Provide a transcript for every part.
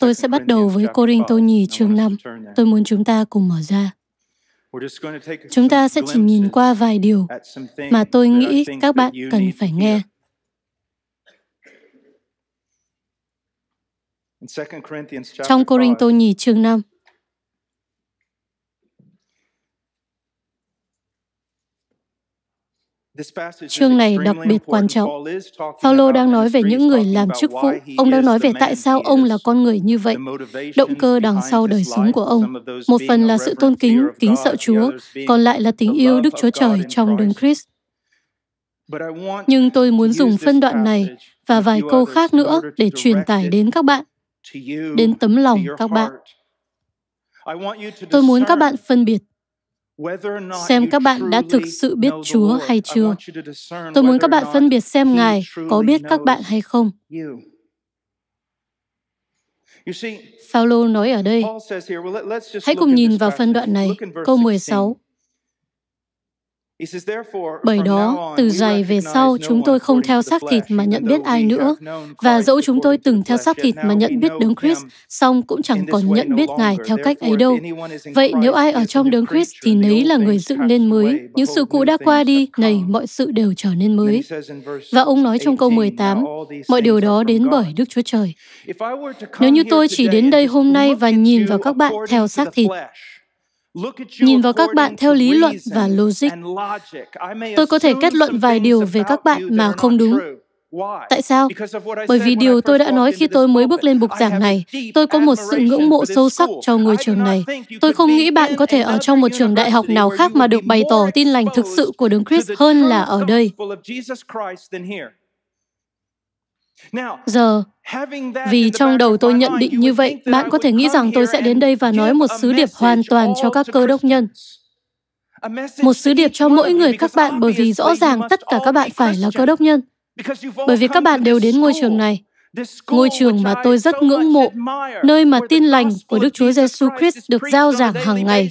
Tôi sẽ bắt đầu với cô rinh tô nhì chương 5. Tôi muốn chúng ta cùng mở ra. Chúng ta sẽ chỉ nhìn qua vài điều mà tôi nghĩ các bạn cần phải nghe. Trong cô rinh tô nhì chương 5, Chương này đặc biệt quan trọng. Paulo đang nói về những người làm chức vụ. Ông đang nói về tại sao ông là con người như vậy. Động cơ đằng sau đời sống của ông. Một phần là sự tôn kính, kính sợ Chúa, còn lại là tình yêu Đức Chúa Trời trong đấng Christ. Nhưng tôi muốn dùng phân đoạn này và vài câu khác nữa để truyền tải đến các bạn, đến tấm lòng các bạn. Tôi muốn các bạn phân biệt xem các bạn đã thực sự biết Chúa hay chưa. Tôi muốn các bạn phân biệt xem Ngài có biết các bạn hay không. Phaolô nói ở đây, hãy cùng nhìn vào phân đoạn này, câu 16. Bởi đó, từ dày về sau, chúng tôi không theo xác thịt mà nhận biết ai nữa. Và dẫu chúng tôi từng theo xác thịt mà nhận biết đấng Chris song cũng chẳng còn nhận biết Ngài theo cách ấy đâu. Vậy nếu ai ở trong đấng Chris thì nấy là người dựng nên mới. Những sự cũ đã qua đi, này mọi sự đều trở nên mới. Và ông nói trong câu 18, mọi điều đó đến bởi Đức Chúa Trời. Nếu như tôi chỉ đến đây hôm nay và nhìn vào các bạn theo xác thịt, nhìn vào các bạn theo lý luận và logic tôi có thể kết luận vài điều về các bạn mà không đúng Tại sao? Bởi vì điều tôi đã nói khi tôi mới bước lên bục giảng này, tôi có một sự ngưỡng mộ sâu sắc cho ngôi trường này. Tôi không nghĩ bạn có thể ở trong một trường đại học nào khác mà được bày tỏ tin lành thực sự của Đấng Christ hơn là ở đây. Giờ, vì trong đầu tôi nhận định như vậy, bạn có thể nghĩ rằng tôi sẽ đến đây và nói một sứ điệp hoàn toàn cho các cơ đốc nhân. Một sứ điệp cho mỗi người các bạn bởi vì rõ ràng tất cả các bạn phải là cơ đốc nhân. Bởi vì các bạn đều đến ngôi trường này, ngôi trường mà tôi rất ngưỡng mộ, nơi mà tin lành của Đức Chúa Giêsu Christ được giao giảng hàng ngày,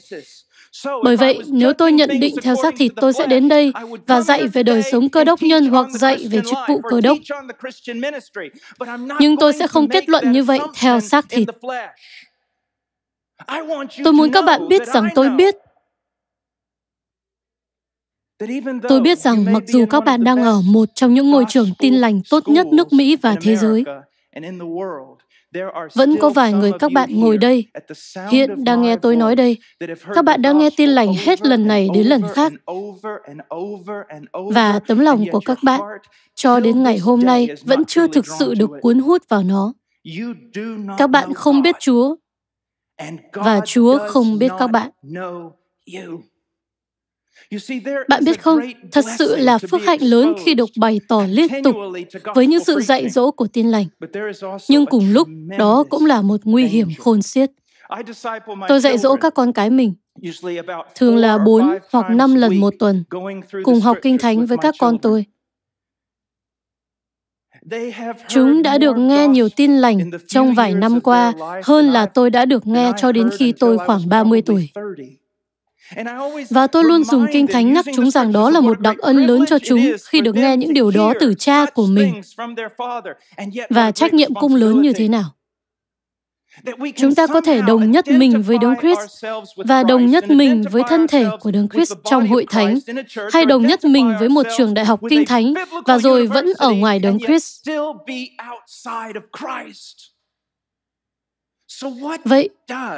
bởi vậy, nếu tôi nhận định theo xác thịt, tôi sẽ đến đây và dạy về đời sống cơ đốc nhân hoặc dạy về chức vụ cơ đốc. Nhưng tôi sẽ không kết luận như vậy theo xác thịt. Tôi muốn các bạn biết rằng tôi biết Tôi biết rằng mặc dù các bạn đang ở một trong những ngôi trường tin lành tốt nhất nước Mỹ và thế giới, vẫn có vài người các bạn ngồi đây, hiện đang nghe tôi nói đây. Các bạn đã nghe tin lành hết lần này đến lần khác. Và tấm lòng của các bạn cho đến ngày hôm nay vẫn chưa thực sự được cuốn hút vào nó. Các bạn không biết Chúa và Chúa không biết các bạn. Bạn biết không, thật sự là phước hạnh lớn khi được bày tỏ liên tục với những sự dạy dỗ của tiên lành. Nhưng cùng lúc, đó cũng là một nguy hiểm khôn xiết. Tôi dạy dỗ các con cái mình, thường là 4 hoặc 5 lần một tuần, cùng học kinh thánh với các con tôi. Chúng đã được nghe nhiều tin lành trong vài năm qua hơn là tôi đã được nghe cho đến khi tôi khoảng 30 tuổi. Và tôi luôn dùng Kinh Thánh nhắc chúng rằng đó là một đặc ân lớn cho chúng khi được nghe những điều đó từ cha của mình và trách nhiệm cung lớn như thế nào. Chúng ta có thể đồng nhất mình với Đấng Christ và đồng nhất mình với thân thể của Đấng Christ trong hội thánh hay đồng nhất mình với một trường đại học kinh thánh và rồi vẫn ở ngoài Đấng Christ. Vậy,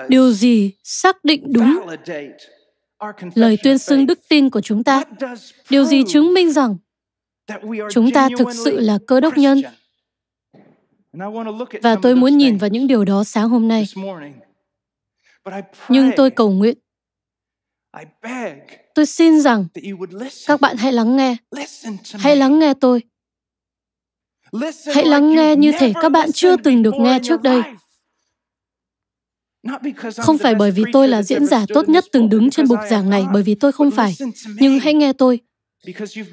điều gì xác định đúng lời tuyên xưng đức tin của chúng ta điều gì chứng minh rằng chúng ta thực sự là cơ đốc nhân và tôi muốn nhìn vào những điều đó sáng hôm nay nhưng tôi cầu nguyện tôi xin rằng các bạn hãy lắng nghe hãy lắng nghe tôi hãy lắng nghe như thể các bạn chưa từng được nghe trước đây không phải bởi vì tôi là diễn giả tốt nhất từng đứng trên bục giảng này, bởi vì tôi không phải. Nhưng hãy nghe tôi,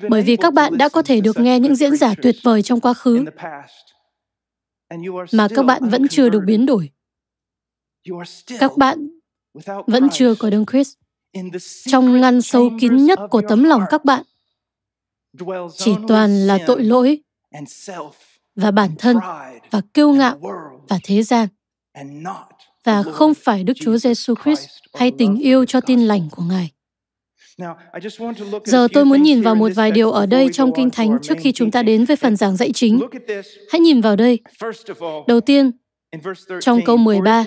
bởi vì các bạn đã có thể được nghe những diễn giả tuyệt vời trong quá khứ mà các bạn vẫn chưa được biến đổi. Các bạn vẫn chưa có đấng Chris Trong ngăn sâu kín nhất của tấm lòng các bạn chỉ toàn là tội lỗi và bản thân và kiêu ngạo và thế gian và không phải Đức Chúa Giêsu Christ hay tình yêu cho tin lành của Ngài. Giờ tôi muốn nhìn vào một vài điều ở đây trong Kinh Thánh trước khi chúng ta đến với phần giảng dạy chính. Hãy nhìn vào đây. Đầu tiên, trong câu 13,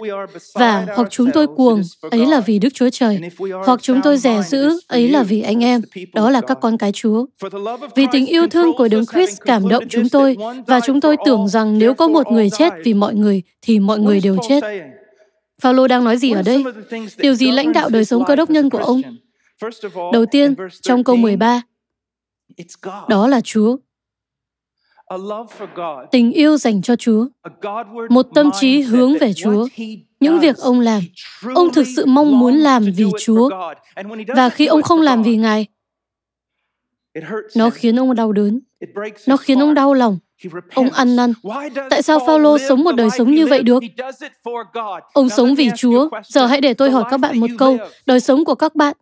và hoặc chúng tôi cuồng, ấy là vì Đức Chúa Trời, hoặc chúng tôi rẻ dữ, ấy là vì anh em, đó là các con cái Chúa. Vì tình yêu thương của Đấng Christ cảm động chúng tôi, và chúng tôi tưởng rằng nếu có một người chết vì mọi người, thì mọi người đều chết. Phaolô đang nói gì ở đây? Điều gì lãnh đạo đời sống cơ đốc nhân của ông? Đầu tiên, trong câu 13, đó là Chúa. Tình yêu dành cho Chúa, một tâm trí hướng về Chúa, những việc ông làm, ông thực sự mong muốn làm vì Chúa. Và khi ông không làm vì Ngài, nó khiến ông đau đớn, nó khiến ông đau lòng, Ông ăn năn. Tại sao Phaolô sống một đời sống như vậy được? Ông sống vì Chúa. Giờ hãy để tôi hỏi các bạn một câu. Đời sống của các bạn,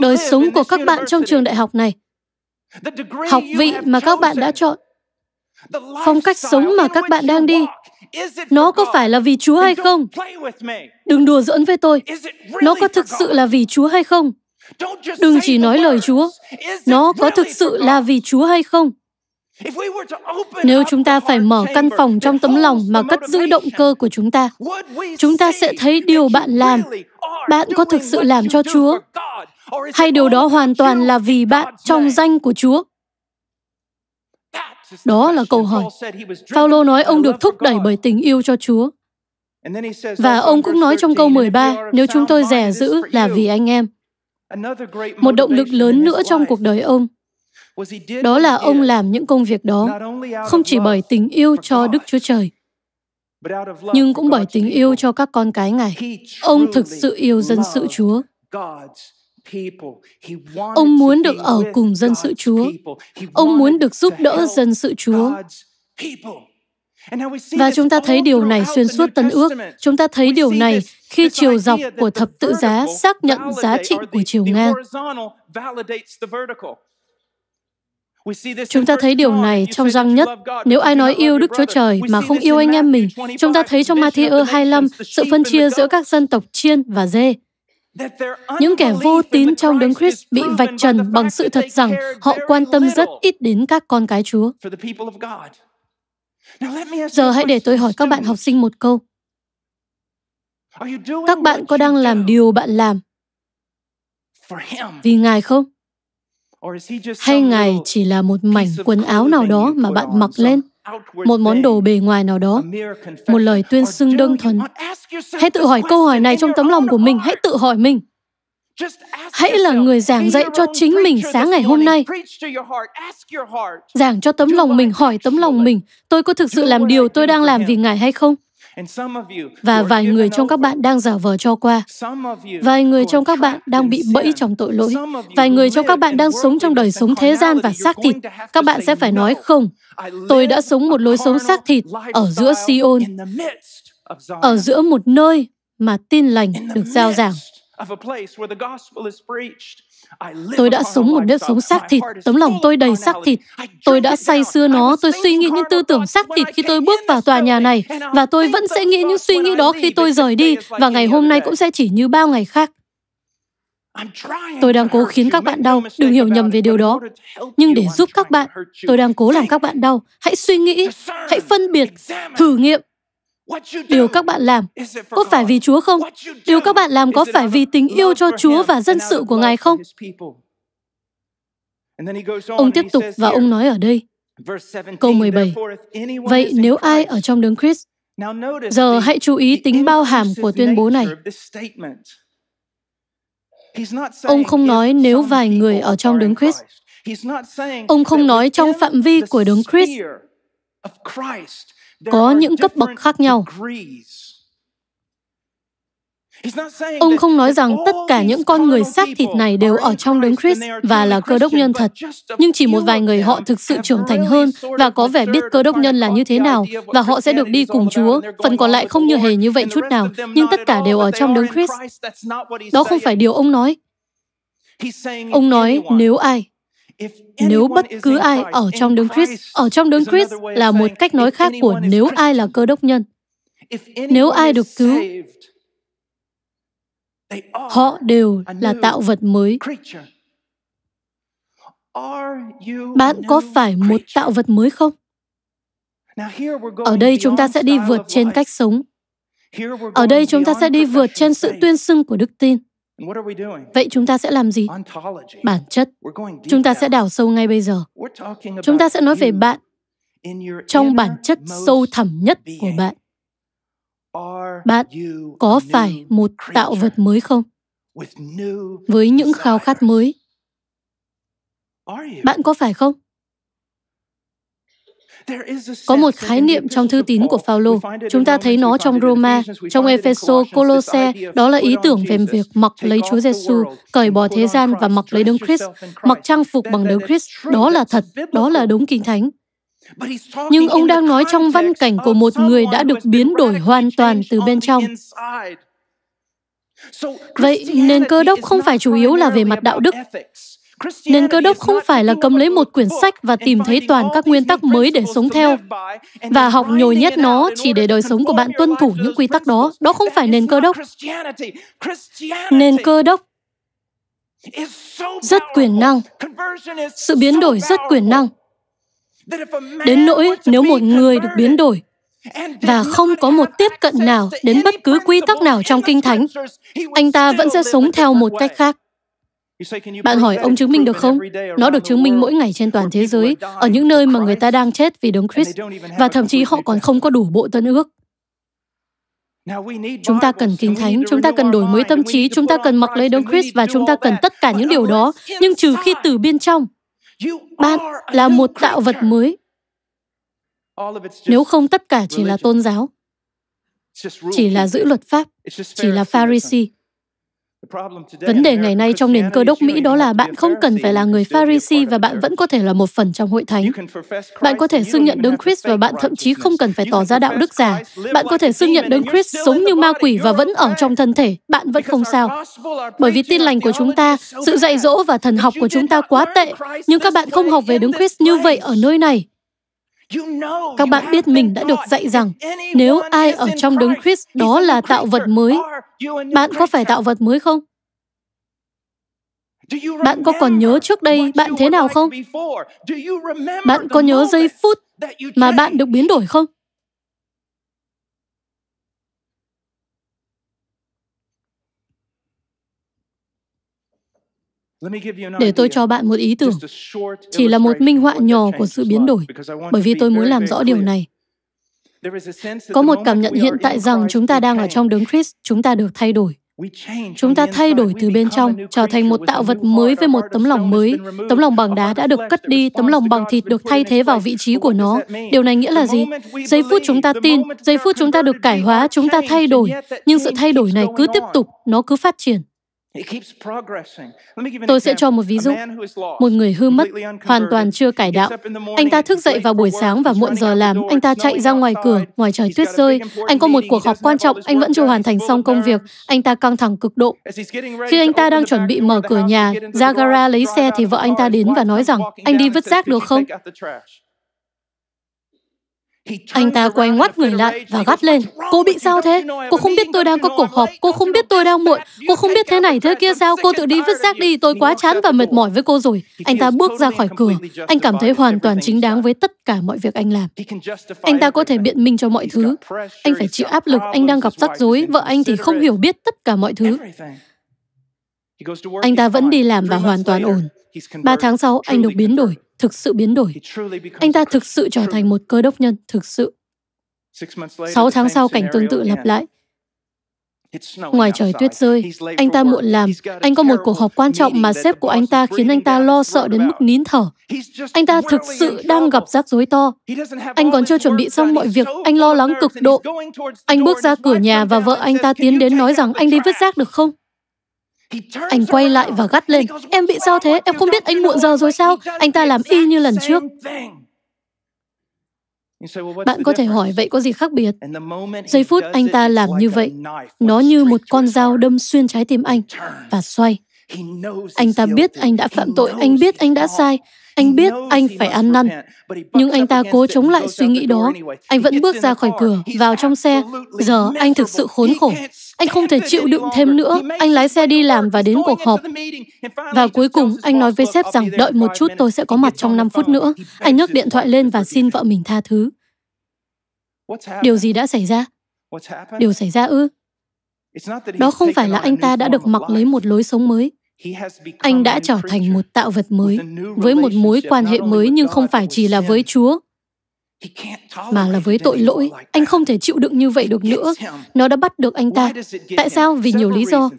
đời sống của các bạn trong trường đại học này, học vị mà các bạn đã chọn, phong cách sống mà các bạn đang đi, nó có phải là vì Chúa hay không? Đừng đùa giỡn với tôi. Nó có thực sự là vì Chúa hay không? Đừng chỉ nói lời Chúa. Nó có thực sự là vì Chúa hay không? Nếu chúng ta phải mở căn phòng trong tấm lòng mà cất giữ động cơ của chúng ta, chúng ta sẽ thấy điều bạn làm, bạn có thực sự làm cho Chúa, hay điều đó hoàn toàn là vì bạn trong danh của Chúa. Đó là câu hỏi. Phaolô nói ông được thúc đẩy bởi tình yêu cho Chúa. Và ông cũng nói trong câu 13, nếu chúng tôi rẻ giữ là vì anh em. Một động lực lớn nữa trong cuộc đời ông đó là ông làm những công việc đó không chỉ bởi tình yêu cho Đức Chúa Trời, nhưng cũng bởi tình yêu cho các con cái Ngài. Ông thực sự yêu dân sự Chúa. Ông muốn được ở cùng dân sự Chúa. Ông muốn được giúp đỡ dân sự Chúa. Và chúng ta thấy điều này xuyên suốt Tân Ước. Chúng ta thấy điều này khi chiều dọc của thập tự giá xác nhận giá trị của chiều ngang. Chúng ta thấy điều này trong răng nhất. Nếu ai nói yêu Đức Chúa Trời mà không yêu anh em mình, chúng ta thấy trong Matthew 25 sự phân chia giữa các dân tộc chiên và dê. Những kẻ vô tín trong đấng Christ bị vạch trần bằng sự thật rằng họ quan tâm rất ít đến các con cái Chúa. Giờ hãy để tôi hỏi các bạn học sinh một câu. Các bạn có đang làm điều bạn làm vì Ngài không? hay ngài chỉ là một mảnh quần áo nào đó mà bạn mặc lên một món đồ bề ngoài nào đó một lời tuyên xưng đơn thuần hãy tự hỏi câu hỏi này trong tấm lòng của mình hãy tự hỏi mình hãy là người giảng dạy cho chính mình sáng ngày hôm nay giảng cho tấm lòng mình hỏi tấm lòng mình tôi có thực sự làm điều tôi đang làm vì ngài hay không và vài người trong các bạn đang giả vờ cho qua. Vài người trong các bạn đang bị bẫy trong tội lỗi. Vài người trong các bạn đang sống trong đời sống thế gian và xác thịt. Các bạn sẽ phải nói không. Tôi đã sống một lối sống xác thịt ở giữa Sion, ở giữa một nơi mà tin lành được giao giảng Tôi đã sống một nếp sống xác thịt, tấm lòng tôi đầy xác thịt. Tôi đã say xưa nó, tôi suy nghĩ những tư tưởng xác thịt khi tôi bước vào tòa nhà này và tôi vẫn sẽ nghĩ những suy nghĩ đó khi tôi rời đi và ngày hôm nay cũng sẽ chỉ như bao ngày khác. Tôi đang cố khiến các bạn đau, đừng hiểu nhầm về điều đó. Nhưng để giúp các bạn, tôi đang cố làm các bạn đau. Hãy suy nghĩ, hãy phân biệt, thử nghiệm, Điều các bạn làm có phải vì Chúa không? Điều các bạn làm có phải vì tình yêu cho Chúa và dân sự của Ngài không? Ông tiếp tục và ông nói ở đây, câu 17, Vậy nếu ai ở trong đấng Christ, giờ hãy chú ý tính bao hàm của tuyên bố này. Ông không nói nếu vài người ở trong đấng Christ. Ông không nói trong phạm vi của đấng Christ có những cấp bậc khác nhau Ông không nói rằng tất cả những con người xác thịt này đều ở trong đấng Chris và là cơ đốc nhân thật, nhưng chỉ một vài người họ thực sự trưởng thành hơn và có vẻ biết cơ đốc nhân là như thế nào và họ sẽ được đi cùng Chúa. Phần còn lại không như hề như vậy chút nào, nhưng tất cả đều ở trong đấng Chris. Đó không phải điều ông nói. Ông nói nếu ai nếu bất cứ ai ở trong đấng Christ, ở trong đấng Christ là một cách nói khác của nếu ai là cơ đốc nhân. Nếu ai được cứu, họ đều là tạo vật mới. Bạn có phải một tạo vật mới không? Ở đây chúng ta sẽ đi vượt trên cách sống. Ở đây chúng ta sẽ đi vượt trên sự tuyên xưng của đức tin. Vậy chúng ta sẽ làm gì? Bản chất, chúng ta sẽ đào sâu ngay bây giờ. Chúng ta sẽ nói về bạn trong bản chất sâu thẳm nhất của bạn. Bạn có phải một tạo vật mới không? Với những khao khát mới. Bạn có phải không? Có một khái niệm trong thư tín của Phaolô, chúng ta thấy nó trong Roma, trong Epheso, Colosse, đó là ý tưởng về việc mặc lấy Chúa Giêsu, cởi bỏ thế gian và mặc lấy Đấng Christ, mặc trang phục bằng Đấng Christ, đó là thật, đó là đúng Kinh Thánh. Nhưng ông đang nói trong văn cảnh của một người đã được biến đổi hoàn toàn từ bên trong. Vậy, nền cơ đốc không phải chủ yếu là về mặt đạo đức, Nền cơ đốc không phải là cầm lấy một quyển sách và tìm thấy toàn các nguyên tắc mới để sống theo và học nhồi nhét nó chỉ để đời sống của bạn tuân thủ những quy tắc đó. Đó không phải nền cơ đốc. Nền cơ đốc rất quyền năng. Sự biến đổi rất quyền năng. Đến nỗi nếu một người được biến đổi và không có một tiếp cận nào đến bất cứ quy tắc nào trong kinh thánh anh ta vẫn sẽ sống theo một cách khác bạn hỏi ông chứng minh được không? Nó được chứng minh mỗi ngày trên toàn thế giới, ở những nơi mà người ta đang chết vì đấng Christ, và thậm chí họ còn không có đủ bộ tân ước. Chúng ta cần kinh thánh, chúng ta cần đổi mới tâm trí, chúng ta cần mặc lấy đấng Christ và chúng ta cần tất cả những điều đó, nhưng trừ khi từ bên trong. Bạn là một tạo vật mới. Nếu không tất cả chỉ là tôn giáo, chỉ là giữ luật pháp, chỉ là Pharisee. Vấn đề ngày nay trong nền cơ đốc Mỹ đó là bạn không cần phải là người Pharisee và bạn vẫn có thể là một phần trong hội thánh. Bạn có thể xưng nhận đấng Christ và bạn thậm chí không cần phải tỏ ra đạo đức giả. Bạn có thể xưng nhận đấng Christ sống như ma quỷ và vẫn ở trong thân thể. Bạn vẫn không sao. Bởi vì tin lành của chúng ta, sự dạy dỗ và thần học của chúng ta quá tệ, nhưng các bạn không học về đấng Christ như vậy ở nơi này. Các bạn biết mình đã được dạy rằng nếu ai ở trong đấng Christ đó là tạo vật mới, bạn có phải tạo vật mới không? Bạn có còn nhớ trước đây bạn thế nào không? Bạn có nhớ giây phút mà bạn được biến đổi không? để tôi cho bạn một ý tưởng chỉ là một minh họa nhỏ của sự biến đổi bởi vì tôi muốn làm rõ điều này có một cảm nhận hiện tại rằng chúng ta đang ở trong đấng Christ, chúng ta được thay đổi. Chúng ta thay đổi từ bên trong, trở thành một tạo vật mới với một tấm lòng mới. Tấm lòng bằng đá đã được cất đi, tấm lòng bằng thịt được thay thế vào vị trí của nó. Điều này nghĩa là gì? Giây phút chúng ta tin, giây phút chúng ta được cải hóa, chúng ta thay đổi. Nhưng sự thay đổi này cứ tiếp tục, nó cứ phát triển. Tôi sẽ cho một ví dụ. Một người hư mất, hoàn toàn chưa cải đạo. Anh ta thức dậy vào buổi sáng và muộn giờ làm. Anh ta chạy ra ngoài cửa, ngoài trời tuyết rơi. Anh có một cuộc họp quan trọng, anh vẫn chưa hoàn thành xong công việc. Anh ta căng thẳng cực độ. Khi anh ta đang chuẩn bị mở cửa nhà, Zagara lấy xe thì vợ anh ta đến và nói rằng anh đi vứt rác được không? Anh ta quay ngoắt người lại và gắt lên. Cô bị sao thế? Cô không biết tôi đang có cuộc họp. Cô không biết tôi đang muộn. Cô không biết thế này thế kia sao? Cô tự đi vứt rác đi. Tôi quá chán và mệt mỏi với cô rồi. Anh ta bước ra khỏi cửa. Anh cảm thấy hoàn toàn chính đáng với tất cả mọi việc anh làm. Anh ta có thể biện minh cho mọi thứ. Anh phải chịu áp lực. Anh đang gặp rắc rối. Vợ anh thì không hiểu biết tất cả mọi thứ. Anh ta vẫn đi làm và hoàn toàn ổn. Ba tháng sau, anh được biến đổi thực sự biến đổi. Anh ta thực sự trở thành một cơ đốc nhân thực sự. Sáu tháng sau cảnh tương tự lặp lại. Ngoài trời tuyết rơi, anh ta muộn làm. Anh có một cuộc họp quan trọng mà sếp của anh ta khiến anh ta lo sợ đến mức nín thở. Anh ta thực sự đang gặp rắc rối to. Anh còn chưa chuẩn bị xong mọi việc, anh lo lắng cực độ. Anh bước ra cửa nhà và vợ anh ta tiến đến nói rằng anh đi vứt rác được không? Anh quay lại và gắt lên Em bị sao thế? Em không biết anh muộn giờ rồi sao? Anh ta làm y như lần trước bạn có thể hỏi vậy có gì khác biệt? Giây phút anh ta làm như vậy, nó như một con dao đâm xuyên trái tim anh và xoay. Anh ta biết anh đã phạm tội, anh biết anh đã sai, anh biết anh phải ăn năn, nhưng anh ta cố chống lại suy nghĩ đó. Anh vẫn bước ra khỏi cửa, vào trong xe. Giờ anh thực sự khốn khổ. Anh không thể chịu đựng thêm nữa. Anh lái xe đi làm và đến cuộc họp. Và cuối cùng, anh nói với sếp rằng đợi một chút tôi sẽ có mặt trong 5 phút nữa. Anh nhấc điện thoại lên và xin vợ mình tha thứ. Điều gì đã xảy ra? Điều xảy ra ư? Đó không phải là anh ta đã được mặc lấy một lối sống mới anh đã trở thành một tạo vật mới với một mối quan hệ mới nhưng không phải chỉ là với chúa mà là với tội lỗi anh không thể chịu đựng như vậy được nữa nó đã bắt được anh ta tại sao vì nhiều lý do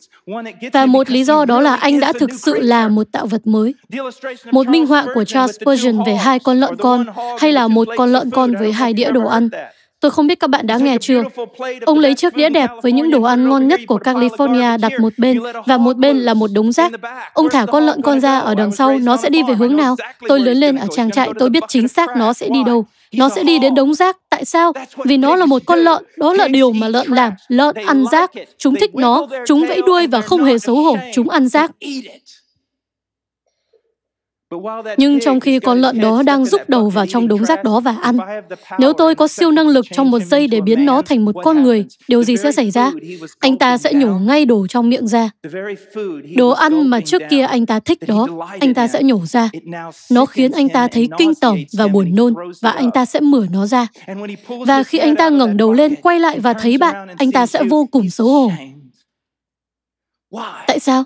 và một lý do đó là anh đã thực sự là một tạo vật mới một minh họa của charles spurgeon về hai con lợn con hay là một con lợn con với hai đĩa đồ ăn Tôi không biết các bạn đã nghe chưa. Ông lấy chiếc đĩa đẹp với những đồ ăn ngon nhất của California đặt một bên và một bên là một đống rác. Ông thả con lợn con ra ở đằng sau, nó sẽ đi về hướng nào? Tôi lớn lên ở trang trại, tôi biết chính xác nó sẽ đi đâu. Nó sẽ đi đến đống rác. Tại sao? Vì nó là một con lợn. Đó là điều mà lợn làm. Lợn ăn rác. Chúng thích nó. Chúng vẫy đuôi và không hề xấu hổ. Chúng ăn rác. Nhưng trong khi con lợn đó đang rúc đầu vào trong đống rác đó và ăn, nếu tôi có siêu năng lực trong một giây để biến nó thành một con người, điều gì sẽ xảy ra? Anh ta sẽ nhổ ngay đồ trong miệng ra. Đồ ăn mà trước kia anh ta thích đó, anh ta sẽ nhổ ra. Nó khiến anh ta thấy kinh tởm và buồn nôn, và anh ta sẽ mửa nó ra. Và khi anh ta ngẩng đầu lên, quay lại và thấy bạn, anh ta sẽ vô cùng xấu hổ. Tại sao?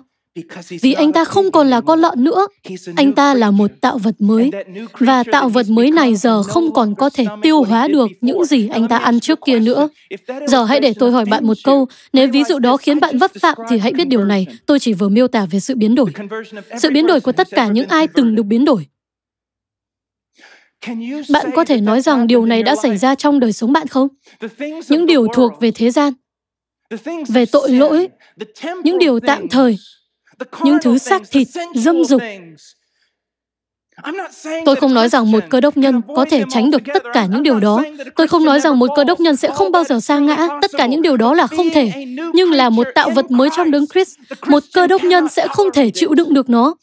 vì anh ta không còn là con lợn nữa anh ta là một tạo vật mới và tạo vật mới này giờ không còn có thể tiêu hóa được những gì anh ta ăn trước kia nữa giờ hãy để tôi hỏi bạn một câu nếu ví dụ đó khiến bạn vấp phạm thì hãy biết điều này tôi chỉ vừa miêu tả về sự biến đổi sự biến đổi của tất cả những ai từng được biến đổi bạn có thể nói rằng điều này đã xảy ra trong đời sống bạn không những điều thuộc về thế gian về tội lỗi những điều tạm thời những thứ xác thịt, dâm dục. Tôi không nói rằng một cơ đốc nhân có thể tránh được tất cả những điều đó. Tôi không nói rằng một cơ đốc nhân sẽ không bao giờ sa ngã. Tất cả những điều đó là không thể. Nhưng là một tạo vật mới trong đấng Chris, một cơ đốc nhân sẽ không thể chịu đựng được nó.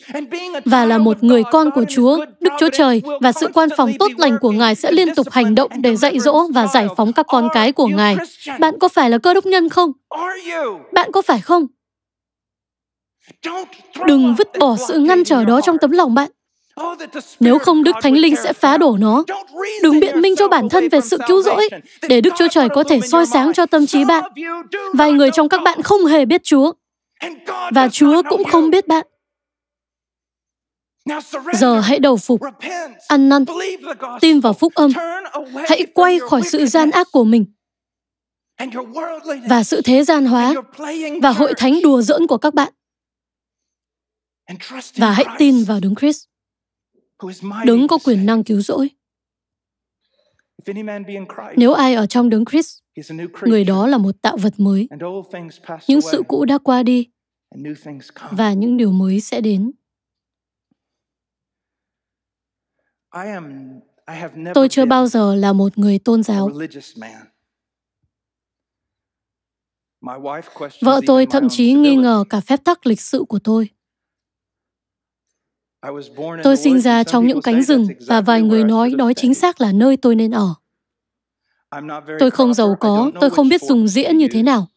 Và là một người con của Chúa, Đức Chúa Trời và sự quan phòng tốt lành của Ngài sẽ liên tục hành động để dạy dỗ và giải phóng các con cái của Ngài. Bạn có phải là cơ đốc nhân không? Bạn có phải không? Đừng vứt bỏ sự ngăn trở đó trong tấm lòng bạn. Oh, Nếu không Đức Thánh Linh sẽ phá đổ nó. Đừng biện minh cho bản thân về sự cứu rỗi, để Đức Chúa Trời có thể soi sáng cho tâm trí bạn. Vài người trong các bạn không hề biết Chúa, và Chúa cũng không biết bạn. Giờ hãy đầu phục, ăn năn, tin vào phúc âm, hãy quay khỏi sự gian ác của mình và sự thế gian hóa và hội thánh đùa giỡn của các bạn và hãy tin vào đấng Chris, đấng có quyền năng cứu rỗi. Nếu ai ở trong đấng Chris, người đó là một tạo vật mới. Những sự cũ đã qua đi và những điều mới sẽ đến. Tôi chưa bao giờ là một người tôn giáo. Vợ tôi thậm chí nghi ngờ cả phép tắc lịch sự của tôi. Tôi sinh ra trong những cánh rừng và vài người nói đó chính xác là nơi tôi nên ở. Tôi không giàu có, tôi không biết dùng dĩa như thế nào.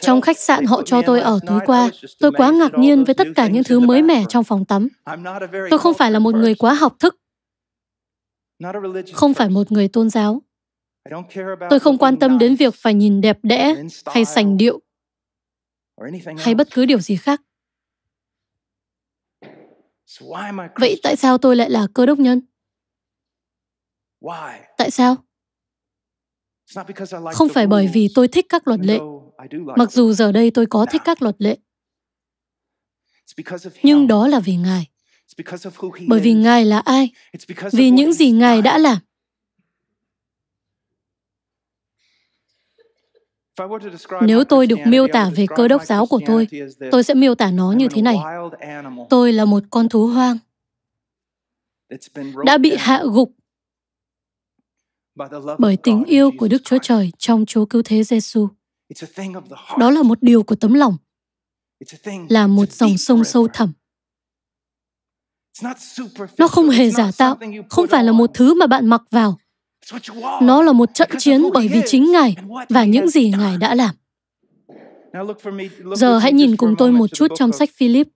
Trong khách sạn họ cho tôi ở tối qua, tôi quá ngạc nhiên với tất cả những thứ mới mẻ trong phòng tắm. Tôi không phải là một người quá học thức, không phải một người tôn giáo. Tôi không quan tâm đến việc phải nhìn đẹp đẽ hay sành điệu hay bất cứ điều gì khác. Vậy tại sao tôi lại là cơ đốc nhân? Tại sao? Không phải bởi vì tôi thích các luật lệ, mặc dù giờ đây tôi có thích các luật lệ. Nhưng đó là vì Ngài. Bởi vì Ngài là ai? Vì những gì Ngài đã làm. Nếu tôi được miêu tả về cơ đốc giáo của tôi, tôi sẽ miêu tả nó như thế này. Tôi là một con thú hoang đã bị hạ gục bởi tình yêu của Đức Chúa Trời trong Chúa Cứu Thế Giêsu. Đó là một điều của tấm lòng, là một dòng sông sâu thẳm. Nó không hề giả tạo, không phải là một thứ mà bạn mặc vào, nó là một trận chiến bởi vì chính Ngài và những gì Ngài đã làm. Giờ hãy nhìn cùng tôi một chút trong sách Philip.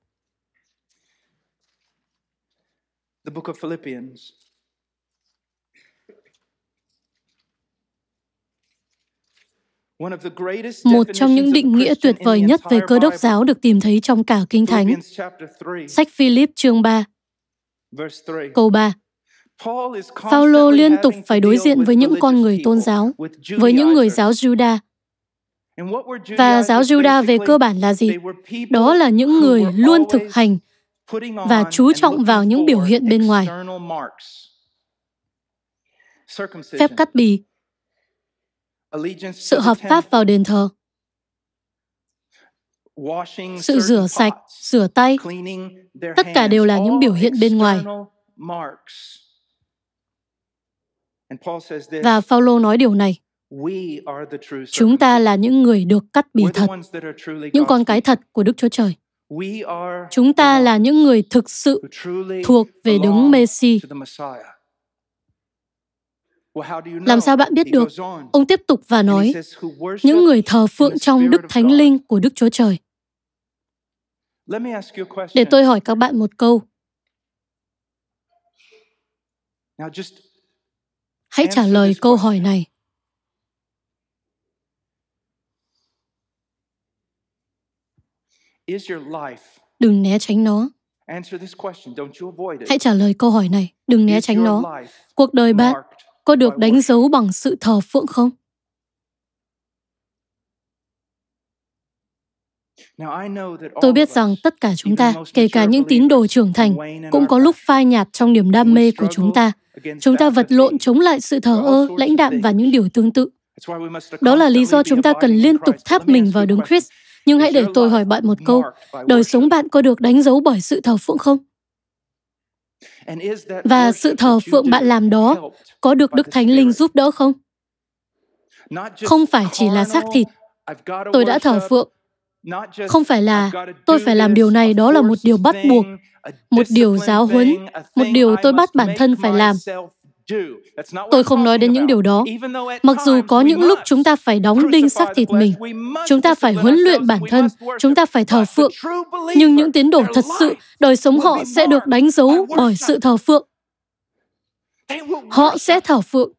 Một trong những định nghĩa tuyệt vời nhất về cơ đốc giáo được tìm thấy trong cả Kinh Thánh. Sách Philip chương 3, câu 3. Phaolô liên tục phải đối diện với những con người tôn giáo, với những người giáo Juda. Và giáo Juda về cơ bản là gì? Đó là những người luôn thực hành và chú trọng vào những biểu hiện bên ngoài. Phép cắt bì, sự hợp pháp vào đền thờ, sự rửa sạch, rửa tay, tất cả đều là những biểu hiện bên ngoài. Và Phaolô nói điều này. Chúng ta là những người được cắt bì thật, những con cái thật của Đức Chúa Trời. Chúng ta là những người thực sự thuộc về đấng Messi. Làm sao bạn biết được? Ông tiếp tục và nói, những người thờ phượng trong Đức Thánh Linh của Đức Chúa Trời. Để tôi hỏi các bạn một câu. Hãy trả lời câu hỏi này. Đừng né tránh nó. Hãy trả lời câu hỏi này, đừng né tránh nó. Cuộc đời bạn có được đánh dấu bằng sự thờ phượng không? Tôi biết rằng tất cả chúng ta, kể cả những tín đồ trưởng thành, cũng có lúc phai nhạt trong niềm đam mê của chúng ta. Chúng ta vật lộn chống lại sự thờ ơ, lãnh đạm và những điều tương tự. Đó là lý do chúng ta cần liên tục tháp mình vào đấng Christ. Nhưng hãy để tôi hỏi bạn một câu, đời sống bạn có được đánh dấu bởi sự thờ phượng không? Và sự thờ phượng bạn làm đó có được Đức Thánh Linh giúp đỡ không? Không phải chỉ là xác thịt. Tôi đã thờ phượng, không phải là tôi phải làm điều này đó là một điều bắt buộc một điều giáo huấn một điều tôi bắt bản thân phải làm tôi không nói đến những điều đó mặc dù có những lúc chúng ta phải đóng đinh xác thịt mình chúng ta phải huấn luyện bản thân chúng ta phải thờ phượng nhưng những tín đồ thật sự đời sống họ sẽ được đánh dấu bởi sự thờ phượng họ sẽ thờ phượng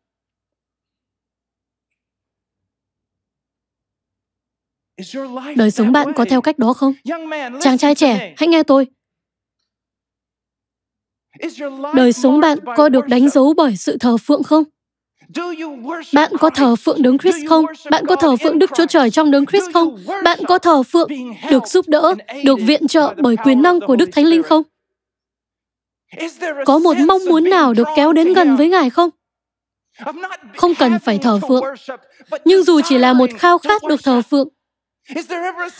Đời sống bạn có theo cách đó không? Chàng trai trẻ, hãy nghe tôi. Đời sống bạn có được đánh dấu bởi sự thờ phượng không? Bạn có thờ phượng đấng Chris không? Bạn có thờ phượng Đức Chúa Trời trong đấng Chris không? Bạn có thờ phượng được giúp đỡ, được viện trợ bởi quyền năng của Đức Thánh Linh không? Có một mong muốn nào được kéo đến gần với Ngài không? Không cần phải thờ phượng, nhưng dù chỉ là một khao khát được thờ phượng,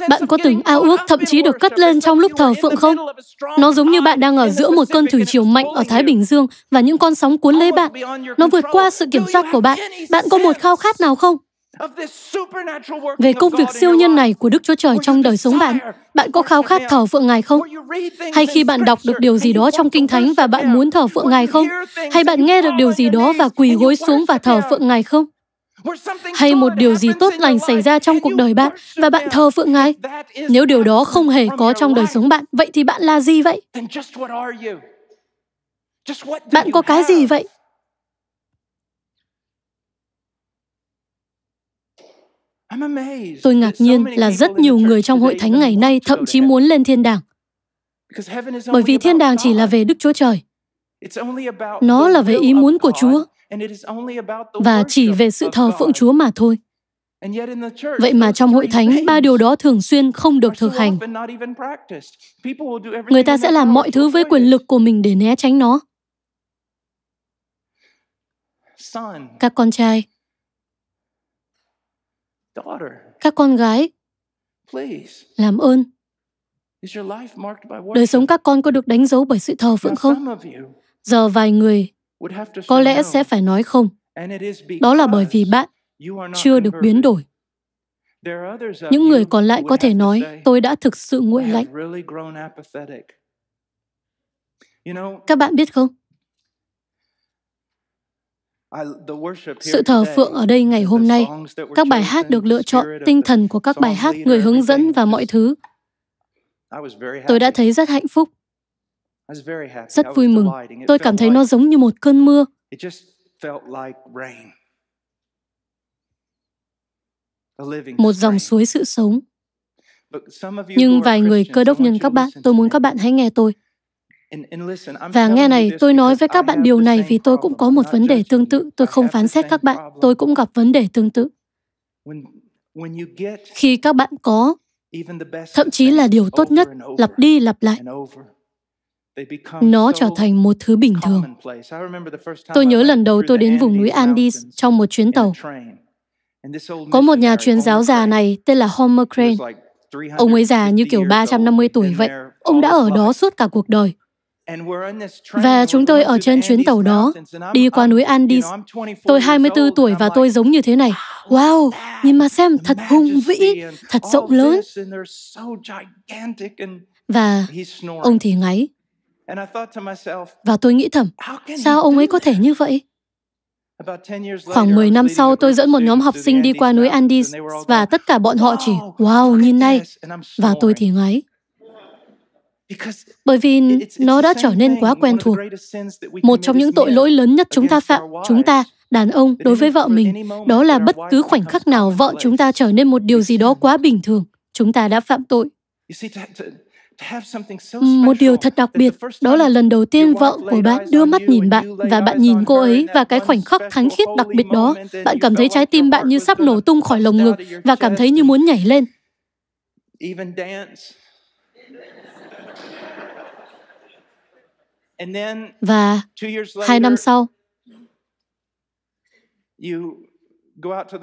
bạn có từng ao ước thậm chí được cất lên trong lúc thờ phượng không? Nó giống như bạn đang ở giữa một cơn thủy triều mạnh ở Thái Bình Dương và những con sóng cuốn lấy oh, bạn. Nó vượt qua sự kiểm soát của bạn. Bạn có một khao khát nào không? Về công việc siêu nhân này của Đức Chúa Trời trong đời sống bạn, bạn có khao khát thờ phượng Ngài không? Hay khi bạn đọc được điều gì đó trong Kinh Thánh và bạn muốn thờ phượng Ngài không? Hay bạn nghe được điều gì đó và quỳ gối xuống và thờ phượng Ngài không? hay một điều gì tốt lành xảy ra trong cuộc đời bạn và bạn thờ phượng Ngài. Nếu điều đó không hề có trong đời sống bạn, vậy thì bạn là gì vậy? Bạn có cái gì vậy? Tôi ngạc nhiên là rất nhiều người trong hội thánh ngày nay thậm chí muốn lên thiên đàng. Bởi vì thiên đàng chỉ là về Đức Chúa Trời. Nó là về ý muốn của Chúa và chỉ về sự thờ phượng Chúa mà thôi. Vậy mà trong hội thánh, ba điều đó thường xuyên không được thực hành. Người ta sẽ làm mọi thứ với quyền lực của mình để né tránh nó. Các con trai, các con gái, làm ơn, đời sống các con có được đánh dấu bởi sự thờ phượng không? Giờ vài người có lẽ sẽ phải nói không đó là bởi vì bạn chưa được biến đổi những người còn lại có thể nói tôi đã thực sự nguội lạnh các bạn biết không sự thờ phượng ở đây ngày hôm nay các bài hát được lựa chọn tinh thần của các bài hát người hướng dẫn và mọi thứ tôi đã thấy rất hạnh phúc rất vui mừng. Tôi cảm thấy nó giống như một cơn mưa. Một dòng suối sự sống. Nhưng vài người cơ đốc nhân các bạn, tôi muốn các bạn hãy nghe tôi. Và nghe này, tôi nói với các bạn điều này vì tôi cũng có một vấn đề tương tự. Tôi không phán xét các bạn, tôi cũng gặp vấn đề tương tự. Khi các bạn có, thậm chí là điều tốt nhất, lặp đi lặp lại, nó trở thành một thứ bình thường. Tôi nhớ lần đầu tôi đến vùng núi Andes trong một chuyến tàu. Có một nhà truyền giáo già này tên là Homer Crane. Ông ấy già như kiểu 350 tuổi vậy. Ông đã ở đó suốt cả cuộc đời. Và chúng tôi ở trên chuyến tàu đó, đi qua núi Andes. Tôi 24 tuổi và tôi giống như thế này. Wow, nhìn mà xem, thật hùng vĩ, thật rộng lớn. Và ông thì ngáy, và tôi nghĩ thầm, sao ông ấy có thể như vậy? Khoảng 10 năm sau, tôi dẫn một nhóm học sinh đi qua núi Andes và tất cả bọn họ chỉ, wow, nhìn này. Và tôi thì ngáy. Bởi vì nó đã trở nên quá quen thuộc. Một trong những tội lỗi lớn nhất chúng ta phạm, chúng ta, đàn ông, đối với vợ mình, đó là bất cứ khoảnh khắc nào vợ chúng ta trở nên một điều gì đó quá bình thường, chúng ta đã phạm tội một điều thật đặc biệt đó là lần đầu tiên vợ của bạn đưa mắt nhìn bạn và bạn nhìn cô ấy và cái khoảnh khắc thánh khiết đặc biệt đó bạn cảm thấy trái tim bạn như sắp nổ tung khỏi lồng ngực và cảm thấy như muốn nhảy lên và hai năm sau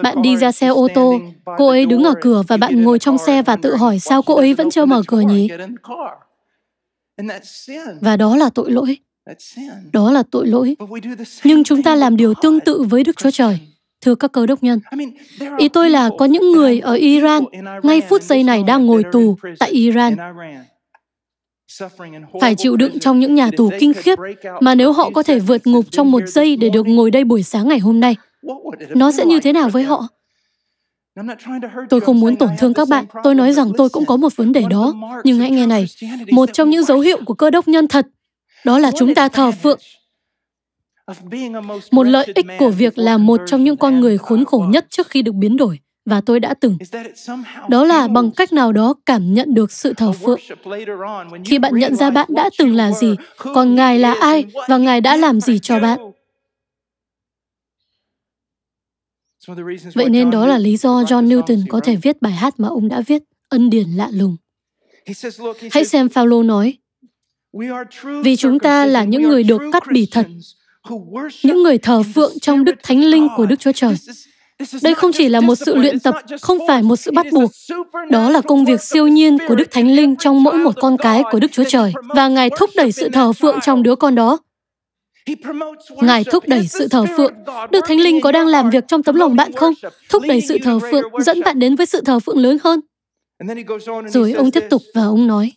bạn đi ra xe ô tô, cô ấy đứng ở cửa và bạn ngồi trong xe và tự hỏi sao cô ấy vẫn chưa mở cửa nhỉ? Và đó là tội lỗi. Đó là tội lỗi. Nhưng chúng ta làm điều tương tự với Đức Chúa Trời. Thưa các cơ đốc nhân, ý tôi là có những người ở Iran ngay phút giây này đang ngồi tù tại Iran phải chịu đựng trong những nhà tù kinh khiếp mà nếu họ có thể vượt ngục trong một giây để được ngồi đây buổi sáng ngày hôm nay nó sẽ như thế nào với họ? Tôi không muốn tổn thương các bạn, tôi nói rằng tôi cũng có một vấn đề đó. Nhưng hãy nghe này, một trong những dấu hiệu của cơ đốc nhân thật, đó là chúng ta thờ phượng. Một lợi ích của việc là một trong những con người khốn khổ nhất trước khi được biến đổi, và tôi đã từng. Đó là bằng cách nào đó cảm nhận được sự thờ phượng. Khi bạn nhận ra bạn đã từng là gì, còn Ngài là ai và Ngài đã làm gì cho bạn. Vậy nên đó là lý do John Newton có thể viết bài hát mà ông đã viết, Ân điển lạ lùng. Hãy xem Phaolô nói, vì chúng ta là những người được cắt bỉ thật, những người thờ phượng trong đức thánh linh của Đức Chúa Trời. Đây không chỉ là một sự luyện tập, không phải một sự bắt buộc. Đó là công việc siêu nhiên của Đức Thánh Linh trong mỗi một con cái của Đức Chúa Trời. Và Ngài thúc đẩy sự thờ phượng trong đứa con đó. Ngài thúc đẩy sự thờ phượng. Đức Thánh Linh có đang làm việc trong tấm lòng bạn không? Thúc đẩy sự thờ phượng, dẫn bạn đến với sự thờ phượng lớn hơn. Rồi ông tiếp tục và ông nói,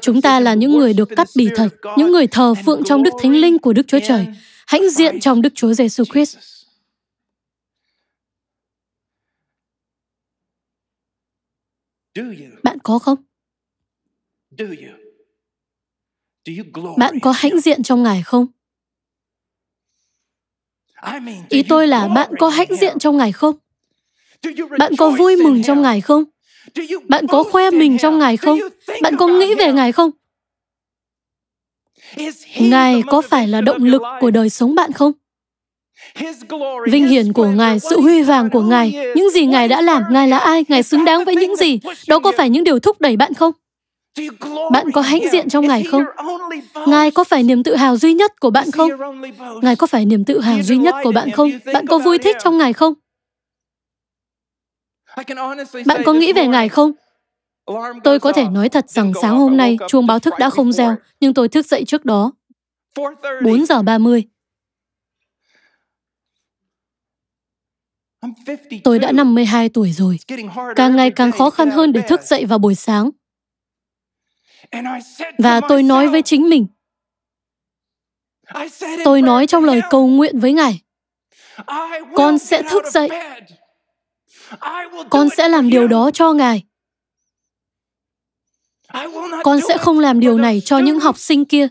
Chúng ta là những người được cắt bì thật, những người thờ phượng trong Đức Thánh Linh của Đức Chúa Trời, hãnh diện trong Đức Chúa Giêsu Christ. Bạn có không? Bạn có hãnh diện trong Ngài không? Ý tôi là bạn có hãnh diện trong Ngài không? Bạn có vui mừng trong Ngài không? Bạn có khoe mình trong Ngài không? Bạn có nghĩ về Ngài không? Ngài có phải là động lực của đời sống bạn không? Vinh hiển của Ngài, sự huy hoàng của Ngài, những gì Ngài đã làm, Ngài là ai, Ngài xứng đáng với những gì, đó có phải những điều thúc đẩy bạn không? Bạn có hãnh diện trong Ngài không? Ngài có phải niềm tự hào duy nhất của bạn không? Ngài có phải niềm tự hào duy nhất của bạn không? Bạn có vui thích trong Ngài không? Bạn có nghĩ về Ngài không? Tôi có thể nói thật rằng sáng hôm nay chuông báo thức đã không reo, nhưng tôi thức dậy trước đó. 4 giờ 30. Tôi đã 52 tuổi rồi. Càng ngày càng khó khăn hơn để thức dậy vào buổi sáng và tôi nói với chính mình tôi nói trong lời cầu nguyện với ngài con sẽ thức dậy con sẽ làm điều đó cho ngài con sẽ không làm điều này cho những học sinh kia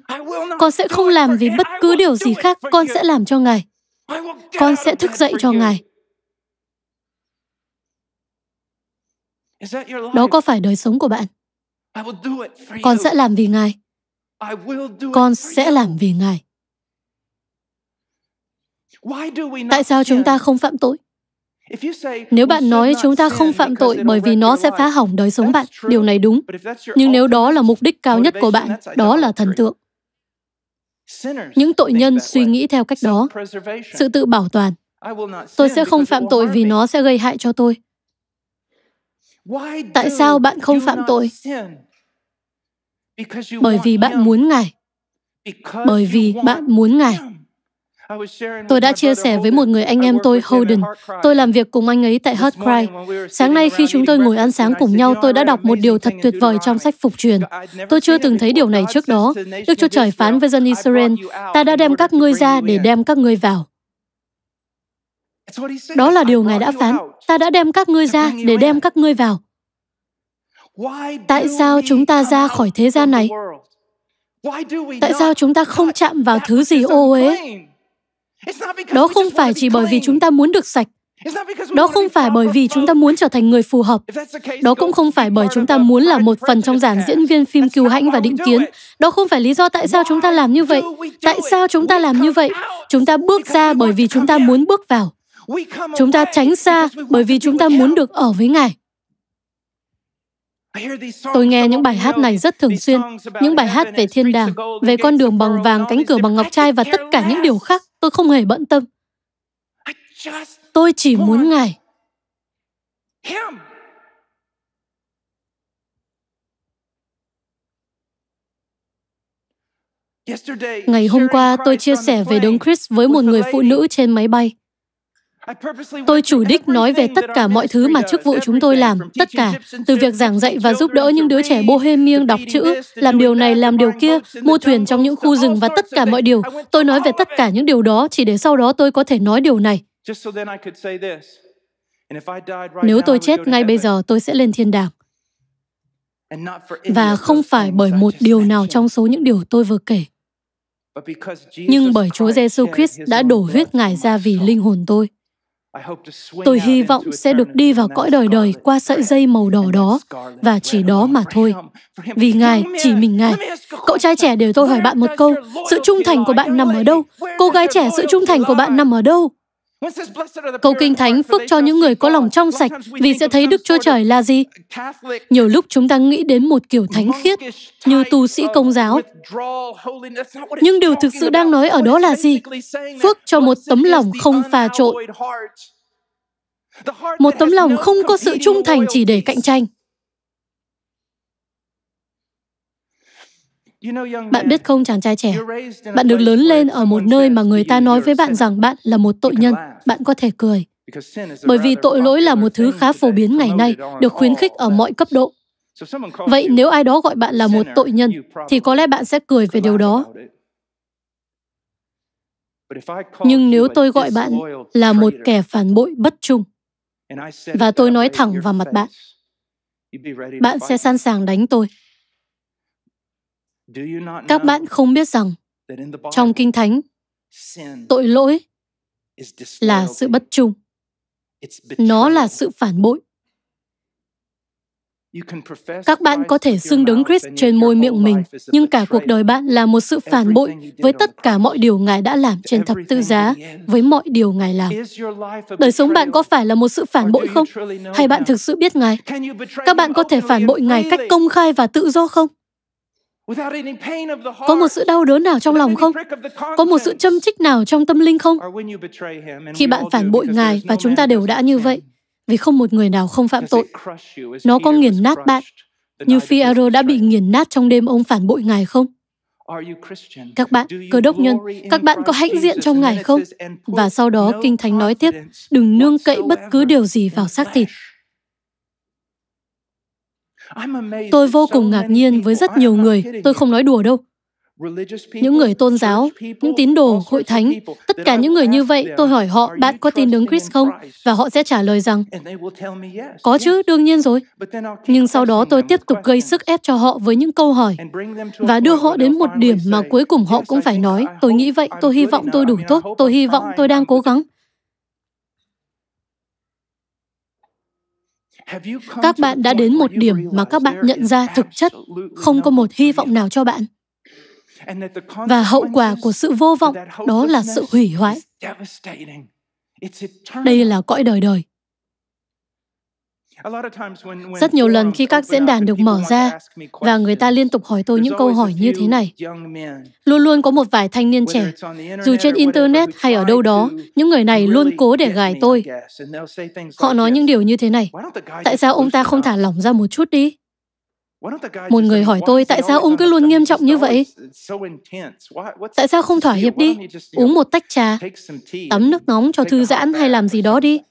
con sẽ không làm vì bất cứ điều gì khác con sẽ làm cho ngài con sẽ thức dậy cho ngài đó có phải đời sống của bạn con sẽ làm vì Ngài. Con sẽ làm vì Ngài. Tại sao chúng ta không phạm tội? Nếu bạn nói chúng ta không phạm tội bởi vì nó sẽ phá hỏng đời sống bạn, điều này đúng. Nhưng nếu đó là mục đích cao nhất của bạn, đó là thần tượng. Những tội nhân suy nghĩ theo cách đó, sự tự bảo toàn. Tôi sẽ không phạm tội vì nó sẽ gây hại cho tôi. Tại sao bạn không phạm tội? bởi vì bạn muốn ngài bởi vì bạn muốn ngài Tôi đã chia sẻ với một người anh em tôi, Holden. Tôi làm việc cùng anh ấy tại Hurt Cry. Sáng nay khi chúng tôi ngồi ăn sáng cùng nhau, tôi đã đọc một điều thật tuyệt vời trong sách phục truyền. Tôi chưa từng thấy điều này trước đó. Đức Chúa Trời phán với dân Israel, ta đã đem các ngươi ra để đem các ngươi vào. Đó là điều Ngài đã phán, ta đã đem các ngươi ra để đem các ngươi vào tại sao chúng ta ra khỏi thế gian này tại sao chúng ta không chạm vào thứ gì ô uế đó không phải chỉ bởi vì chúng ta muốn được sạch đó không phải bởi vì chúng ta muốn trở thành người phù hợp đó cũng không phải bởi chúng ta muốn là một phần trong giảng diễn viên phim cứu hãnh và định kiến đó không phải lý do tại sao chúng ta làm như vậy tại sao chúng ta làm như vậy chúng ta bước ra bởi vì chúng ta muốn bước vào chúng ta tránh xa bởi vì chúng ta muốn được ở với ngài Tôi nghe những bài hát này rất thường xuyên, những bài hát về thiên đàng, về con đường bằng vàng, cánh cửa bằng ngọc trai và tất cả những điều khác tôi không hề bận tâm. Tôi chỉ muốn Ngài. Ngày hôm qua, tôi chia sẻ về đấng Chris với một người phụ nữ trên máy bay. Tôi chủ đích nói về tất cả mọi thứ mà chức vụ chúng tôi làm, tất cả, từ việc giảng dạy và giúp đỡ những đứa trẻ Bohemian đọc chữ, làm điều này, làm điều kia, mua thuyền trong những khu rừng và tất cả mọi điều. Tôi nói về tất cả những điều đó chỉ để sau đó tôi có thể nói điều này. Nếu tôi chết ngay bây giờ, tôi sẽ lên thiên đàng. Và không phải bởi một điều nào trong số những điều tôi vừa kể, nhưng bởi Chúa Giêsu Christ đã đổ huyết Ngài ra vì linh hồn tôi. Tôi hy vọng sẽ được đi vào cõi đời đời qua sợi dây màu đỏ đó và chỉ đó mà thôi. Vì Ngài, chỉ mình Ngài. Cậu trai trẻ để tôi hỏi bạn một câu, sự trung thành của bạn nằm ở đâu? Cô gái trẻ, sự trung thành của bạn nằm ở đâu? Câu Kinh Thánh phước cho những người có lòng trong sạch vì sẽ thấy Đức Chúa Trời là gì? Nhiều lúc chúng ta nghĩ đến một kiểu thánh khiết như tu sĩ công giáo. Nhưng điều thực sự đang nói ở đó là gì? Phước cho một tấm lòng không pha trộn. Một tấm lòng không có sự trung thành chỉ để cạnh tranh. Bạn biết không chàng trai trẻ, bạn được lớn lên ở một nơi mà người ta nói với bạn rằng bạn là một tội nhân, bạn có thể cười. Bởi vì tội lỗi là một thứ khá phổ biến ngày nay, được khuyến khích ở mọi cấp độ. Vậy nếu ai đó gọi bạn là một tội nhân, thì có lẽ bạn sẽ cười về điều đó. Nhưng nếu tôi gọi bạn là một kẻ phản bội bất trung, và tôi nói thẳng vào mặt bạn, bạn sẽ sẵn sàng đánh tôi các bạn không biết rằng trong kinh thánh tội lỗi là sự bất trung nó là sự phản bội các bạn có thể xưng đứng Chris trên môi miệng mình, nhưng cả cuộc đời bạn là một sự phản bội với tất cả mọi điều Ngài đã làm trên thập tư giá, với mọi điều Ngài làm. Đời sống bạn có phải là một sự phản bội không? Hay bạn thực sự biết Ngài? Các bạn có thể phản bội Ngài cách công khai và tự do không? Có một sự đau đớn nào trong lòng không? Có một sự châm trích nào trong tâm linh không? Khi bạn phản bội Ngài và chúng ta đều đã như vậy, vì không một người nào không phạm tội, nó có nghiền nát bạn, như Fiaro đã bị nghiền nát trong đêm ông phản bội Ngài không? Các bạn, cơ đốc nhân, các bạn có hãnh diện trong Ngài không? Và sau đó Kinh Thánh nói tiếp, đừng nương cậy bất cứ điều gì vào xác thịt, Tôi vô cùng ngạc nhiên với rất nhiều người, tôi không nói đùa đâu. Những người tôn giáo, những tín đồ, hội thánh, tất cả những người như vậy, tôi hỏi họ bạn có tin đứng Chris không? Và họ sẽ trả lời rằng có chứ, đương nhiên rồi. Nhưng sau đó tôi tiếp tục gây sức ép cho họ với những câu hỏi và đưa họ đến một điểm mà cuối cùng họ cũng phải nói tôi nghĩ vậy, tôi hy vọng tôi đủ tốt, tôi hy vọng tôi đang cố gắng. các bạn đã đến một điểm mà các bạn nhận ra thực chất không có một hy vọng nào cho bạn và hậu quả của sự vô vọng đó là sự hủy hoại đây là cõi đời đời rất nhiều lần khi các diễn đàn được mở ra và người ta liên tục hỏi tôi những câu hỏi như thế này, luôn luôn có một vài thanh niên trẻ, dù trên Internet hay ở đâu đó, những người này luôn cố để gài tôi. Họ nói những điều như thế này, tại sao ông ta không thả lỏng ra một chút đi? Một người hỏi tôi tại sao ông cứ luôn nghiêm trọng như oh, vậy? Tại sao không thỏa hiệp đi? Uống một tách trà, tắm nước nóng cho thư giãn hay làm gì đó đi?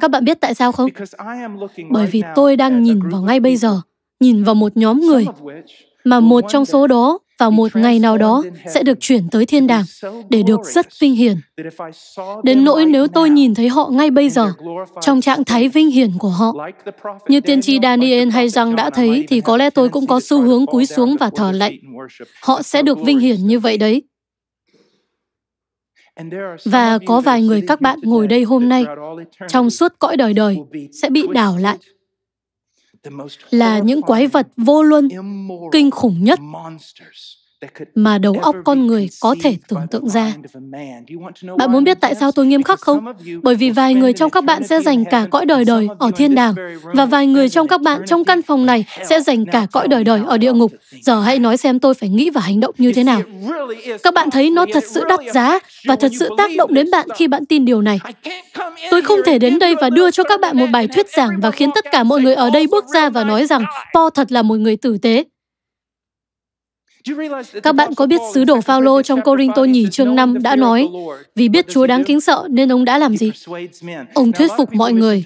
Các bạn biết tại sao không? Bởi vì tôi đang nhìn vào ngay bây giờ, nhìn vào một nhóm người mà một trong số đó vào một ngày nào đó sẽ được chuyển tới thiên đàng để được rất vinh hiển. Đến nỗi nếu tôi nhìn thấy họ ngay bây giờ, trong trạng thái vinh hiển của họ, như tiên tri Daniel hay rằng đã thấy thì có lẽ tôi cũng có xu hướng cúi xuống và thở lạnh. Họ sẽ được vinh hiển như vậy đấy. Và có vài người các bạn ngồi đây hôm nay, trong suốt cõi đời đời, sẽ bị đảo lại là những quái vật vô luân, kinh khủng nhất, mà đầu óc con người có thể tưởng tượng ra. Bạn muốn biết tại sao tôi nghiêm khắc không? Bởi vì vài người trong các bạn sẽ dành cả cõi đời đời ở thiên đàng và vài người trong các bạn trong căn phòng này sẽ dành cả cõi đời đời ở địa ngục. Giờ hãy nói xem tôi phải nghĩ và hành động như thế nào. Các bạn thấy nó thật sự đắt giá và thật sự tác động đến bạn khi bạn tin điều này. Tôi không thể đến đây và đưa cho các bạn một bài thuyết giảng và khiến tất cả mọi người ở đây oh, bước ra và nói rằng Po thật là một người tử tế. Các bạn có biết sứ đồ Phaolô trong Corinto nhì chương 5 đã nói, vì biết Chúa đáng kính sợ nên ông đã làm gì? Ông thuyết phục mọi người.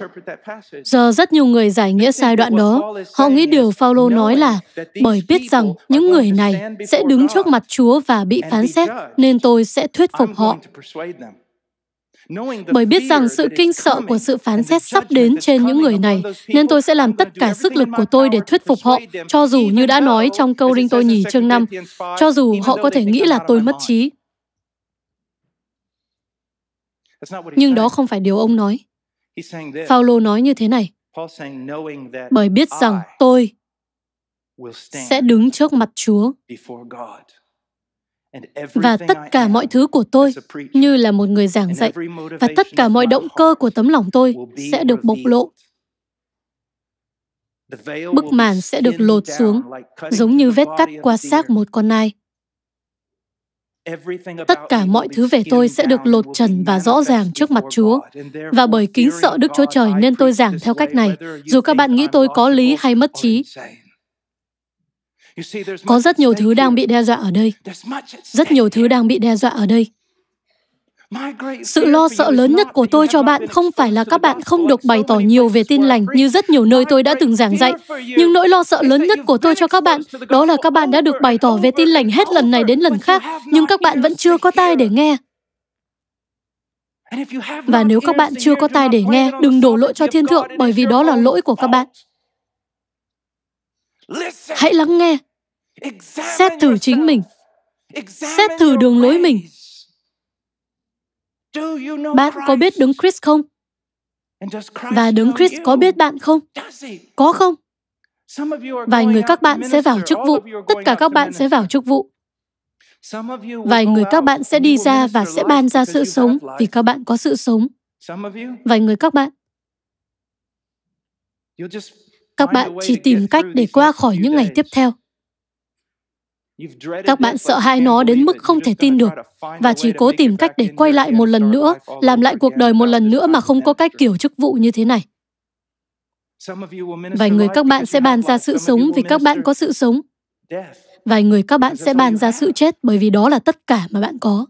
Giờ rất nhiều người giải nghĩa sai đoạn đó. Họ nghĩ điều Phaolô nói là, bởi biết rằng những người này sẽ đứng trước mặt Chúa và bị phán xét, nên tôi sẽ thuyết phục họ. Bởi biết rằng sự kinh sợ của sự phán xét sắp đến trên những người này, nên tôi sẽ làm tất cả sức lực của tôi để thuyết phục họ, cho dù như đã nói trong câu Đinh Tôi Nhì chương 5, cho dù họ có thể nghĩ là tôi mất trí. Nhưng đó không phải điều ông nói. Paulo nói như thế này. Bởi biết rằng tôi sẽ đứng trước mặt Chúa và tất cả mọi thứ của tôi như là một người giảng dạy và tất cả mọi động cơ của tấm lòng tôi sẽ được bộc lộ bức màn sẽ được lột xuống giống như vết cắt qua xác một con nai tất cả mọi thứ về tôi sẽ được lột trần và rõ ràng trước mặt chúa và bởi kính sợ đức chúa trời nên tôi giảng theo cách này dù các bạn nghĩ tôi có lý hay mất trí có rất nhiều thứ đang bị đe dọa ở đây. Rất nhiều thứ đang bị đe dọa ở đây. Sự lo sợ lớn nhất của tôi cho bạn không phải là các bạn không được bày tỏ nhiều về tin lành như rất nhiều nơi tôi đã từng giảng dạy, nhưng nỗi lo sợ lớn nhất của tôi cho các bạn đó là các bạn đã được bày tỏ về tin lành hết lần này đến lần khác, nhưng các bạn vẫn chưa có tai để nghe. Và nếu các bạn chưa có tai để nghe, đừng đổ lỗi cho thiên thượng bởi vì đó là lỗi của các bạn hãy lắng nghe xét thử chính mình xét thử đường lối mình bạn có biết đứng chris không và đứng chris có biết bạn không có không vài người các bạn sẽ vào chức vụ tất cả các bạn sẽ vào chức vụ vài người các bạn sẽ đi ra và sẽ ban ra sự sống vì các bạn có sự sống vài người các bạn các bạn chỉ tìm cách để qua khỏi những ngày tiếp theo. Các bạn sợ hãi nó đến mức không thể tin được và chỉ cố tìm cách để quay lại một lần nữa, làm lại cuộc đời một lần nữa mà không có cách kiểu chức vụ như thế này. Vài người các bạn sẽ bàn ra sự sống vì các bạn có sự sống. Vài người các bạn sẽ bàn ra sự chết bởi vì đó là tất cả mà bạn có.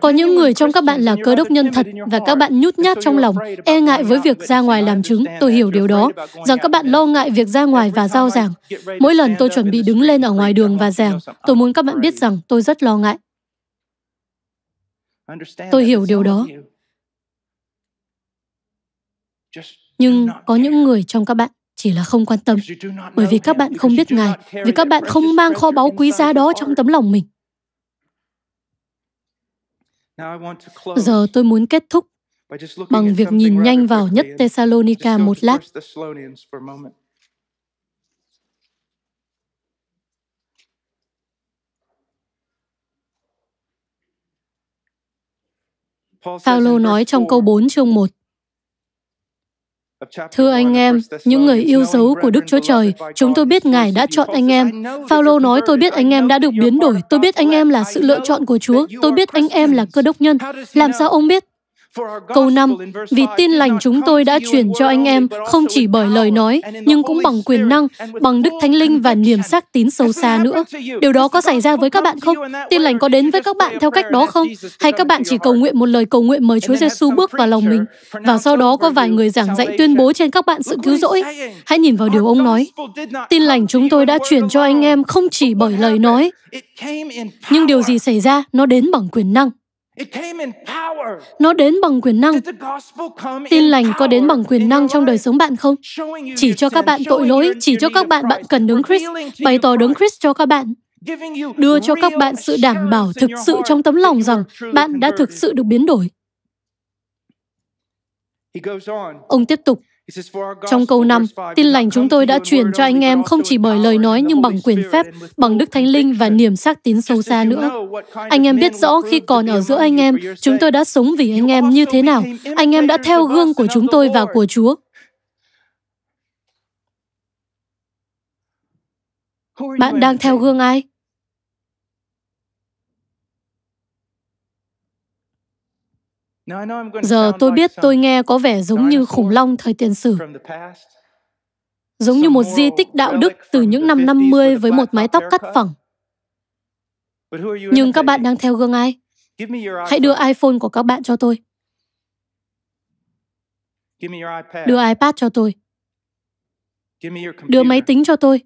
Có những người trong các bạn là cơ đốc nhân thật và các bạn nhút nhát trong lòng, e ngại với việc ra ngoài làm chứng. Tôi hiểu điều đó, rằng các bạn lo ngại việc ra ngoài và giao giảng. Mỗi lần tôi chuẩn bị đứng lên ở ngoài đường và giảng, tôi muốn các bạn biết rằng tôi rất lo ngại. Tôi hiểu điều đó. Nhưng có những người trong các bạn chỉ là không quan tâm bởi vì các bạn không biết ngài vì các bạn không mang kho báu quý giá đó trong tấm lòng mình Giờ tôi muốn kết thúc bằng việc nhìn nhanh vào nhất Thessalonica một lát. Phaolô nói trong câu 4 chương 1 Thưa anh em, những người yêu dấu của Đức Chúa Trời, chúng tôi biết Ngài đã chọn anh em. Phaolô nói tôi biết anh em đã được biến đổi, tôi biết anh em là sự lựa chọn của Chúa, tôi biết anh em là cơ đốc nhân. Làm sao ông biết? Câu 5, vì tin lành chúng tôi đã truyền cho anh em không chỉ bởi lời nói, nhưng cũng bằng quyền năng, bằng đức thánh linh và niềm xác tín sâu xa nữa. Điều đó có xảy ra với các bạn không? Tin lành có đến với các bạn theo cách đó không? Hay các bạn chỉ cầu nguyện một lời cầu nguyện mời Chúa Giêsu bước vào lòng mình và sau đó có vài người giảng dạy tuyên bố trên các bạn sự cứu rỗi? Hãy nhìn vào điều ông nói. Tin lành chúng tôi đã truyền cho anh em không chỉ bởi lời nói, nhưng điều gì xảy ra nó đến bằng quyền năng. Nó đến bằng quyền năng. Tin lành có đến bằng quyền năng trong đời sống bạn không? Chỉ cho các bạn tội lỗi, chỉ cho các bạn bạn cần đứng Chris, bày tỏ đứng Chris cho các bạn đưa cho các bạn sự đảm bảo thực sự trong tấm lòng rằng bạn đã thực sự được biến đổi. Ông tiếp tục, trong câu 5, tin lành chúng tôi đã truyền cho anh em không chỉ bởi lời nói nhưng bằng quyền phép, bằng đức thánh linh và niềm xác tín sâu xa nữa. Anh em biết rõ khi còn ở giữa anh em, chúng tôi đã sống vì anh em như thế nào. Anh em đã theo gương của chúng tôi và của Chúa. Bạn đang theo gương ai? Giờ tôi biết tôi nghe có vẻ giống như khủng long thời tiền sử, giống như một di tích đạo đức từ những năm 50 với một mái tóc cắt phẳng. Nhưng các bạn đang theo gương ai? Hãy đưa iPhone của các bạn cho tôi. Đưa iPad cho tôi. Đưa máy tính cho tôi.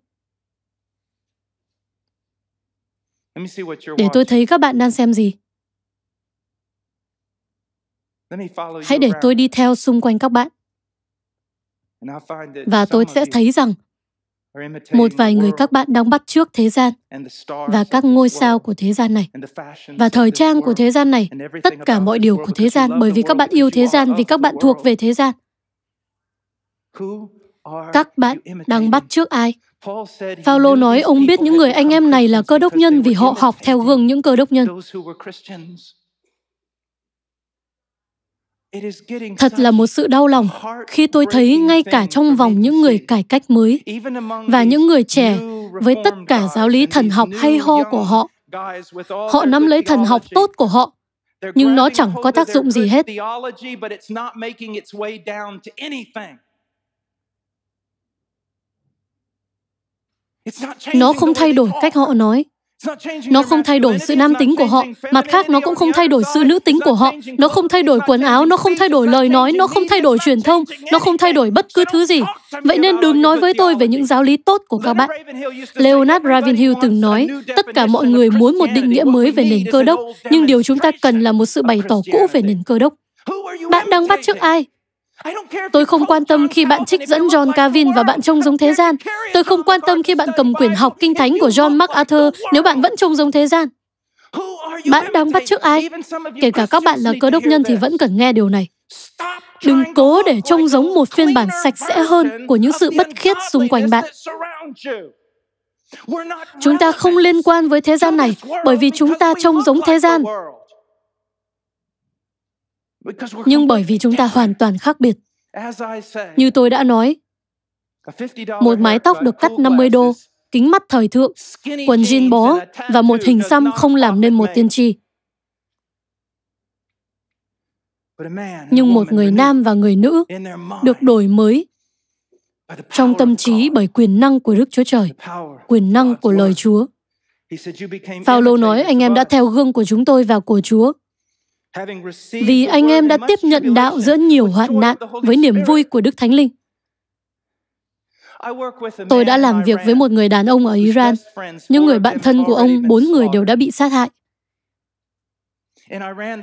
Để tôi thấy các bạn đang xem gì hãy để tôi đi theo xung quanh các bạn và tôi sẽ thấy rằng một vài người các bạn đang bắt trước thế gian và các ngôi sao của thế gian này và thời trang của thế gian này tất cả mọi điều của thế gian bởi vì các bạn yêu thế gian vì các bạn thuộc về thế gian các bạn đang bắt trước ai Phaolô nói ông biết những người anh em này là cơ đốc nhân vì họ học theo gương những cơ đốc nhân. Thật là một sự đau lòng khi tôi thấy ngay cả trong vòng những người cải cách mới và những người trẻ với tất cả giáo lý thần học hay ho của họ, họ nắm lấy thần học tốt của họ nhưng nó chẳng có tác dụng gì hết. Nó không thay đổi cách họ nói. Nó không thay đổi sự nam tính của họ, mặt khác nó cũng không thay đổi sự nữ tính của họ, nó không thay đổi quần áo, nó không thay đổi lời nói, nó không thay đổi truyền thông, nó không thay đổi bất cứ thứ gì. Vậy nên đừng nói với tôi về những giáo lý tốt của các bạn. Leonard Ravenhill từng nói, tất cả mọi người muốn một định nghĩa mới về nền cơ đốc, nhưng điều chúng ta cần là một sự bày tỏ cũ về nền cơ đốc. Bạn đang bắt trước ai? Tôi không quan tâm khi bạn trích dẫn John Calvin và bạn trông giống thế gian. Tôi không quan tâm khi bạn cầm quyển học kinh thánh của John MacArthur nếu bạn vẫn trông giống thế gian. Bạn đang bắt chước ai? Kể cả các bạn là cơ đốc nhân thì vẫn cần nghe điều này. Đừng cố để trông giống một phiên bản sạch sẽ hơn của những sự bất khiết xung quanh bạn. Chúng ta không liên quan với thế gian này bởi vì chúng ta trông giống thế gian nhưng bởi vì chúng ta hoàn toàn khác biệt. Như tôi đã nói, một mái tóc được cắt 50 đô, kính mắt thời thượng, quần jean bó và một hình xăm không làm nên một tiên tri. Nhưng một người nam và người nữ được đổi mới trong tâm trí bởi quyền năng của Đức Chúa Trời, quyền năng của lời Chúa. Phaolô nói anh em đã theo gương của chúng tôi và của Chúa vì anh em đã tiếp nhận đạo giữa nhiều hoạn nạn với niềm vui của Đức Thánh Linh. Tôi đã làm việc với một người đàn ông ở Iran. Những người bạn thân của ông, bốn người đều đã bị sát hại.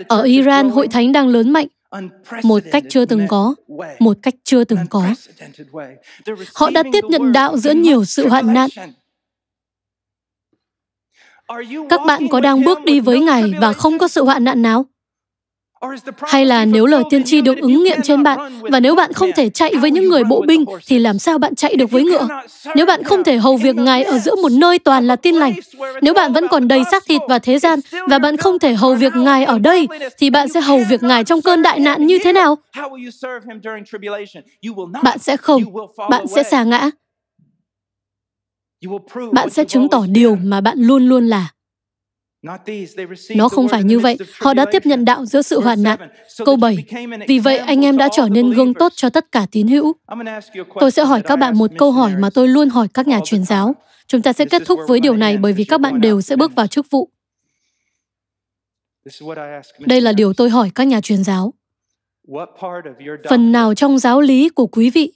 Ở Iran, hội thánh đang lớn mạnh một cách chưa từng có, một cách chưa từng có. Họ đã tiếp nhận đạo giữa nhiều sự hoạn nạn. Các bạn có đang bước đi với Ngài và không có sự hoạn nạn nào? Hay là nếu lời tiên tri được ứng nghiệm trên bạn và nếu bạn không thể chạy với những người bộ binh thì làm sao bạn chạy được với ngựa? Nếu bạn không thể hầu việc Ngài ở giữa một nơi toàn là tin lành, nếu bạn vẫn còn đầy xác thịt và thế gian và bạn không thể hầu việc Ngài ở đây thì bạn sẽ hầu việc Ngài trong cơn đại nạn như thế nào? Bạn sẽ không, bạn sẽ xả ngã. Bạn sẽ chứng tỏ điều mà bạn luôn luôn là. Nó không phải như vậy. Họ đã tiếp nhận đạo giữa sự hoạn nạn. Câu 7. Vì vậy, anh em đã trở nên gương tốt cho tất cả tín hữu. Tôi sẽ hỏi các bạn một câu hỏi mà tôi luôn hỏi các nhà truyền giáo. Chúng ta sẽ kết thúc với điều này bởi vì các bạn đều sẽ bước vào chức vụ. Đây là điều tôi hỏi các nhà truyền giáo. Phần nào trong giáo lý của quý vị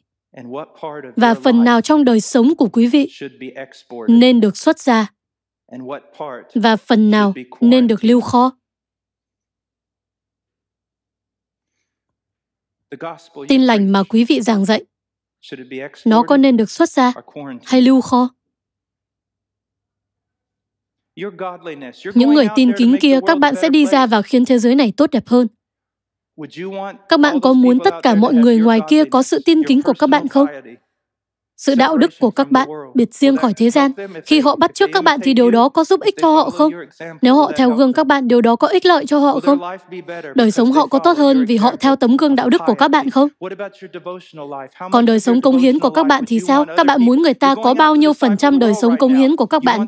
và phần nào trong đời sống của quý vị nên được xuất ra và phần nào nên được lưu kho tin lành mà quý vị giảng dạy nó có nên được xuất ra hay lưu kho những người tin kính kia các bạn sẽ đi ra và khiến thế giới này tốt đẹp hơn các bạn có muốn tất cả mọi người ngoài kia có sự tin kính của các bạn không sự đạo đức của các bạn biệt riêng khỏi thế gian. Khi họ bắt chước các bạn thì điều đó có giúp ích cho họ không? Nếu họ theo gương các bạn, điều đó có ích lợi cho họ không? Đời sống họ có tốt hơn vì họ theo tấm gương đạo đức của các bạn không? Còn đời sống công hiến của các bạn thì sao? Các bạn muốn người ta có bao nhiêu phần trăm đời sống công hiến của các bạn?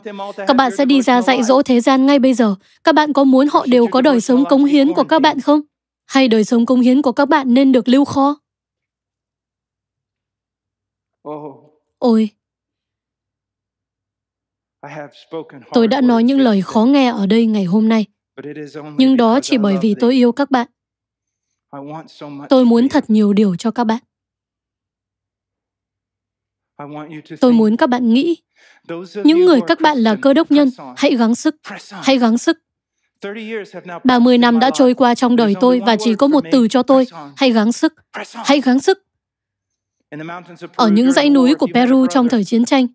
Các bạn sẽ đi ra dạy dỗ thế gian ngay bây giờ. Các bạn có muốn họ đều có đời sống công hiến của các bạn không? Hay đời sống công hiến của các bạn nên được lưu kho? Ôi! Tôi đã nói những lời khó nghe ở đây ngày hôm nay, nhưng đó chỉ bởi vì tôi yêu các bạn. Tôi muốn thật nhiều điều cho các bạn. Tôi muốn các bạn nghĩ, những người các bạn là cơ đốc nhân, hãy gắng sức, hãy gắng sức. 30 năm đã trôi qua trong đời tôi và chỉ có một từ cho tôi, hãy gắng sức, hãy gắng sức ở những dãy núi của Peru trong thời chiến tranh.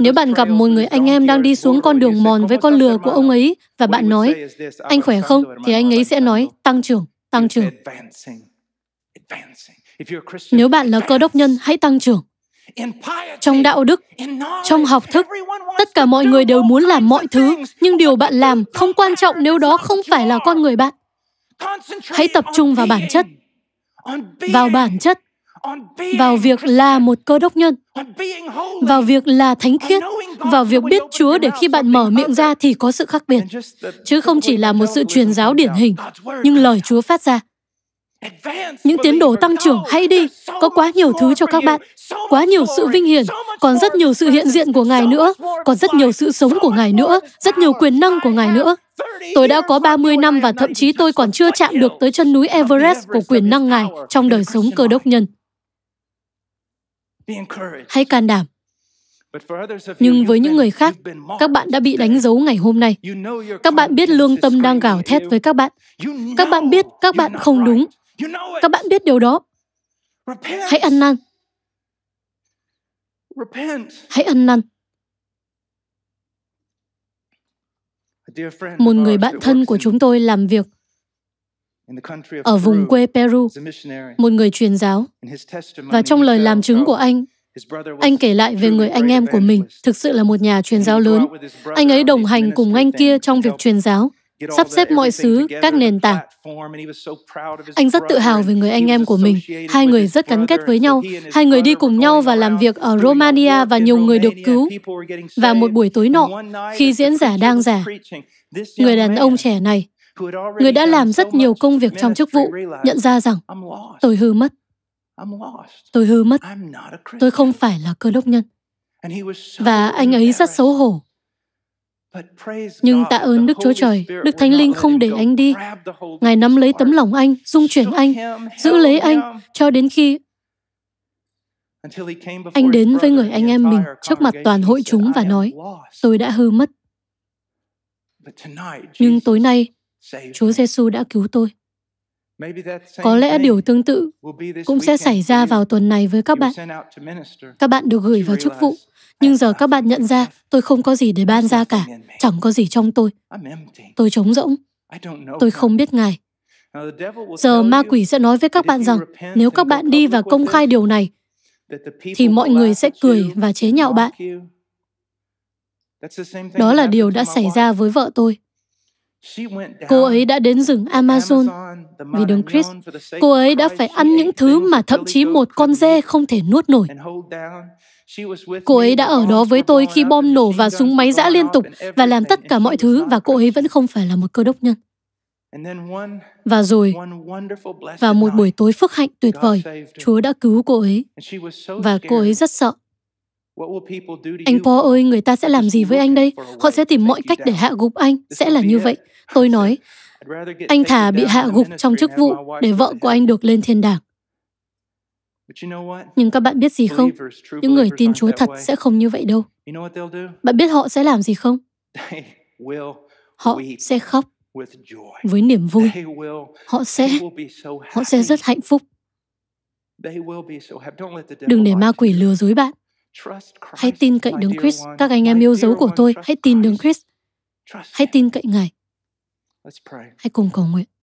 Nếu bạn gặp một người anh em đang đi xuống con đường mòn với con lừa của ông ấy và bạn nói, anh khỏe không, thì anh ấy sẽ nói, tăng trưởng, tăng trưởng. Nếu bạn là cơ đốc nhân, hãy tăng trưởng. Trong đạo đức, trong học thức, tất cả mọi người đều muốn làm mọi thứ, nhưng điều bạn làm không quan trọng nếu đó không phải là con người bạn. Hãy tập trung vào bản chất, vào bản chất vào việc là một cơ đốc nhân vào việc là thánh khiết vào việc biết chúa để khi bạn mở miệng ra thì có sự khác biệt chứ không chỉ là một sự truyền giáo điển hình nhưng lời chúa phát ra những tiến đồ tăng trưởng hãy đi có quá nhiều thứ cho các bạn quá nhiều sự vinh hiển còn rất nhiều sự hiện diện của ngài nữa còn rất nhiều sự sống của ngài nữa rất nhiều quyền năng của ngài nữa Tôi đã có 30 năm và thậm chí tôi còn chưa chạm được tới chân núi Everest của quyền năng Ngài trong đời sống cơ đốc nhân. Hãy can đảm. Nhưng với những người khác, các bạn đã bị đánh dấu ngày hôm nay. Các bạn biết lương tâm đang gào thét với các bạn. Các bạn biết các bạn không đúng. Các bạn biết điều đó. Hãy ăn năn. Hãy ăn năn. Một người bạn thân của chúng tôi làm việc ở vùng quê Peru, một người truyền giáo. Và trong lời uh, làm chứng của anh, anh kể lại về người anh em của mình, thực sự là một nhà truyền giáo lớn. Anh ấy đồng hành cùng anh kia trong việc truyền giáo, sắp xếp mọi thứ, các nền tảng. Anh rất tự hào về người anh em của mình. Hai người rất gắn kết với nhau. Hai người đi cùng nhau và làm việc ở Romania và nhiều người được cứu. Và một buổi tối nọ, khi diễn giả đang giả, người đàn ông trẻ này Người đã làm rất nhiều công việc trong chức vụ, nhận ra rằng tôi hư mất. Tôi hư mất. Tôi không phải là cơ đốc nhân. Và anh ấy rất xấu hổ. Nhưng tạ ơn Đức Chúa Trời, Đức Thánh Linh không để anh đi. Ngài nắm lấy tấm lòng anh, dung chuyển anh, giữ lấy anh cho đến khi anh đến với người anh em mình trước mặt toàn hội chúng và nói, tôi đã hư mất. Nhưng tối nay, Chúa Giêsu đã cứu tôi. Có lẽ điều tương tự cũng sẽ xảy ra vào tuần này với các bạn. Các bạn được gửi vào chức vụ, nhưng giờ các bạn nhận ra tôi không có gì để ban ra cả, chẳng có gì trong tôi. Tôi trống rỗng. Tôi không biết Ngài. Giờ ma quỷ sẽ nói với các bạn rằng nếu các bạn đi và công khai điều này, thì mọi người sẽ cười và chế nhạo bạn. Đó là điều đã xảy ra với vợ tôi. Cô ấy đã đến rừng Amazon vì đường Chris. Cô ấy đã phải ăn những thứ mà thậm chí một con dê không thể nuốt nổi. Cô ấy đã ở đó với tôi khi bom nổ và súng máy giã liên tục và làm tất cả mọi thứ và cô ấy vẫn không phải là một cơ đốc nhân. Và rồi, vào một buổi tối phước hạnh tuyệt vời, Chúa đã cứu cô ấy. Và cô ấy rất sợ. Anh Po ơi, người ta sẽ làm gì với anh đây? Họ sẽ tìm mọi cách để hạ gục anh, sẽ là như vậy. Tôi nói, anh thà bị hạ gục trong chức vụ để vợ của anh được lên thiên đàng. Nhưng các bạn biết gì không? Những người tin Chúa thật sẽ không như vậy đâu. Bạn biết họ sẽ làm gì không? Họ sẽ khóc với niềm vui. Họ sẽ họ sẽ rất hạnh phúc. Đừng để ma quỷ lừa dối bạn. Hãy tin cậy Đấng Christ, các anh em yêu dấu của tôi, hãy tin Đấng Christ. Hãy tin cậy Ngài. Hãy cùng cầu nguyện.